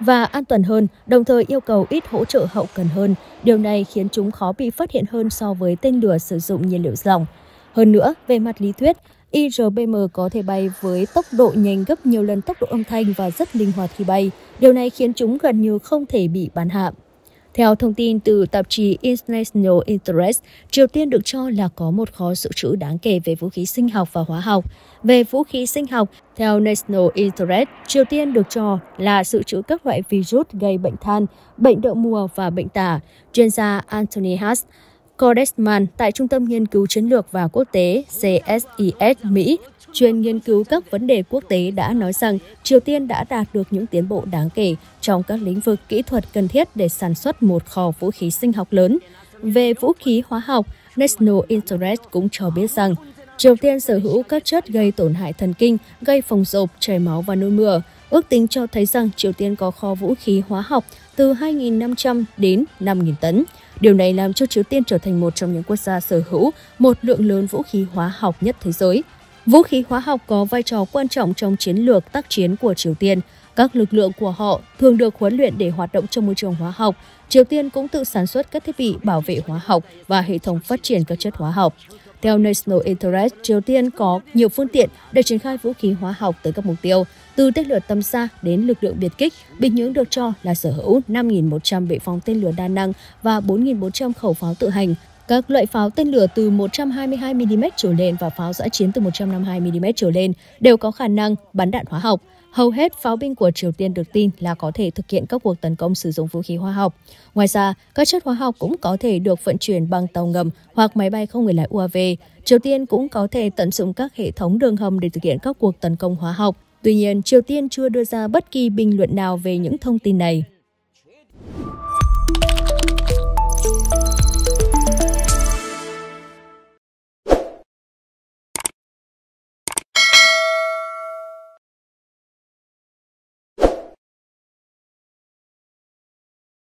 và an toàn hơn, đồng thời yêu cầu ít hỗ trợ hậu cần hơn. Điều này khiến chúng khó bị phát hiện hơn so với tên lửa sử dụng nhiên liệu dòng. Hơn nữa, về mặt lý thuyết, IRBM có thể bay với tốc độ nhanh gấp nhiều lần tốc độ âm thanh và rất linh hoạt khi bay. Điều này khiến chúng gần như không thể bị bắn hạ. Theo thông tin từ tạp chí International Interest, Triều Tiên được cho là có một kho dự trữ đáng kể về vũ khí sinh học và hóa học. Về vũ khí sinh học, theo National Interest, Triều Tiên được cho là dự trữ các loại virus gây bệnh than, bệnh đậu mùa và bệnh tả. Chuyên gia Anthony Haas Codesman tại Trung tâm Nghiên cứu Chiến lược và Quốc tế CSIS Mỹ, chuyên nghiên cứu các vấn đề quốc tế đã nói rằng Triều Tiên đã đạt được những tiến bộ đáng kể trong các lĩnh vực kỹ thuật cần thiết để sản xuất một kho vũ khí sinh học lớn. Về vũ khí hóa học, National Interest cũng cho biết rằng Triều Tiên sở hữu các chất gây tổn hại thần kinh, gây phồng rộp, chảy máu và nôn mửa. Ước tính cho thấy rằng Triều Tiên có kho vũ khí hóa học từ 2.500 đến 5.000 tấn. Điều này làm cho Triều Tiên trở thành một trong những quốc gia sở hữu một lượng lớn vũ khí hóa học nhất thế giới. Vũ khí hóa học có vai trò quan trọng trong chiến lược tác chiến của Triều Tiên. Các lực lượng của họ thường được huấn luyện để hoạt động trong môi trường hóa học. Triều Tiên cũng tự sản xuất các thiết bị bảo vệ hóa học và hệ thống phát triển các chất hóa học. Theo National Interest, Triều Tiên có nhiều phương tiện để triển khai vũ khí hóa học tới các mục tiêu, từ tên lửa tầm xa đến lực lượng biệt kích. Bình Nhưỡng được cho là sở hữu 5.100 bệ phóng tên lửa đa năng và 4.400 khẩu pháo tự hành, các loại pháo tên lửa từ 122mm trở lên và pháo giã chiến từ 152mm trở lên đều có khả năng bắn đạn hóa học. Hầu hết pháo binh của Triều Tiên được tin là có thể thực hiện các cuộc tấn công sử dụng vũ khí hóa học. Ngoài ra, các chất hóa học cũng có thể được vận chuyển bằng tàu ngầm hoặc máy bay không người lái UAV. Triều Tiên cũng có thể tận dụng các hệ thống đường hầm để thực hiện các cuộc tấn công hóa học. Tuy nhiên, Triều Tiên chưa đưa ra bất kỳ bình luận nào về những thông tin này.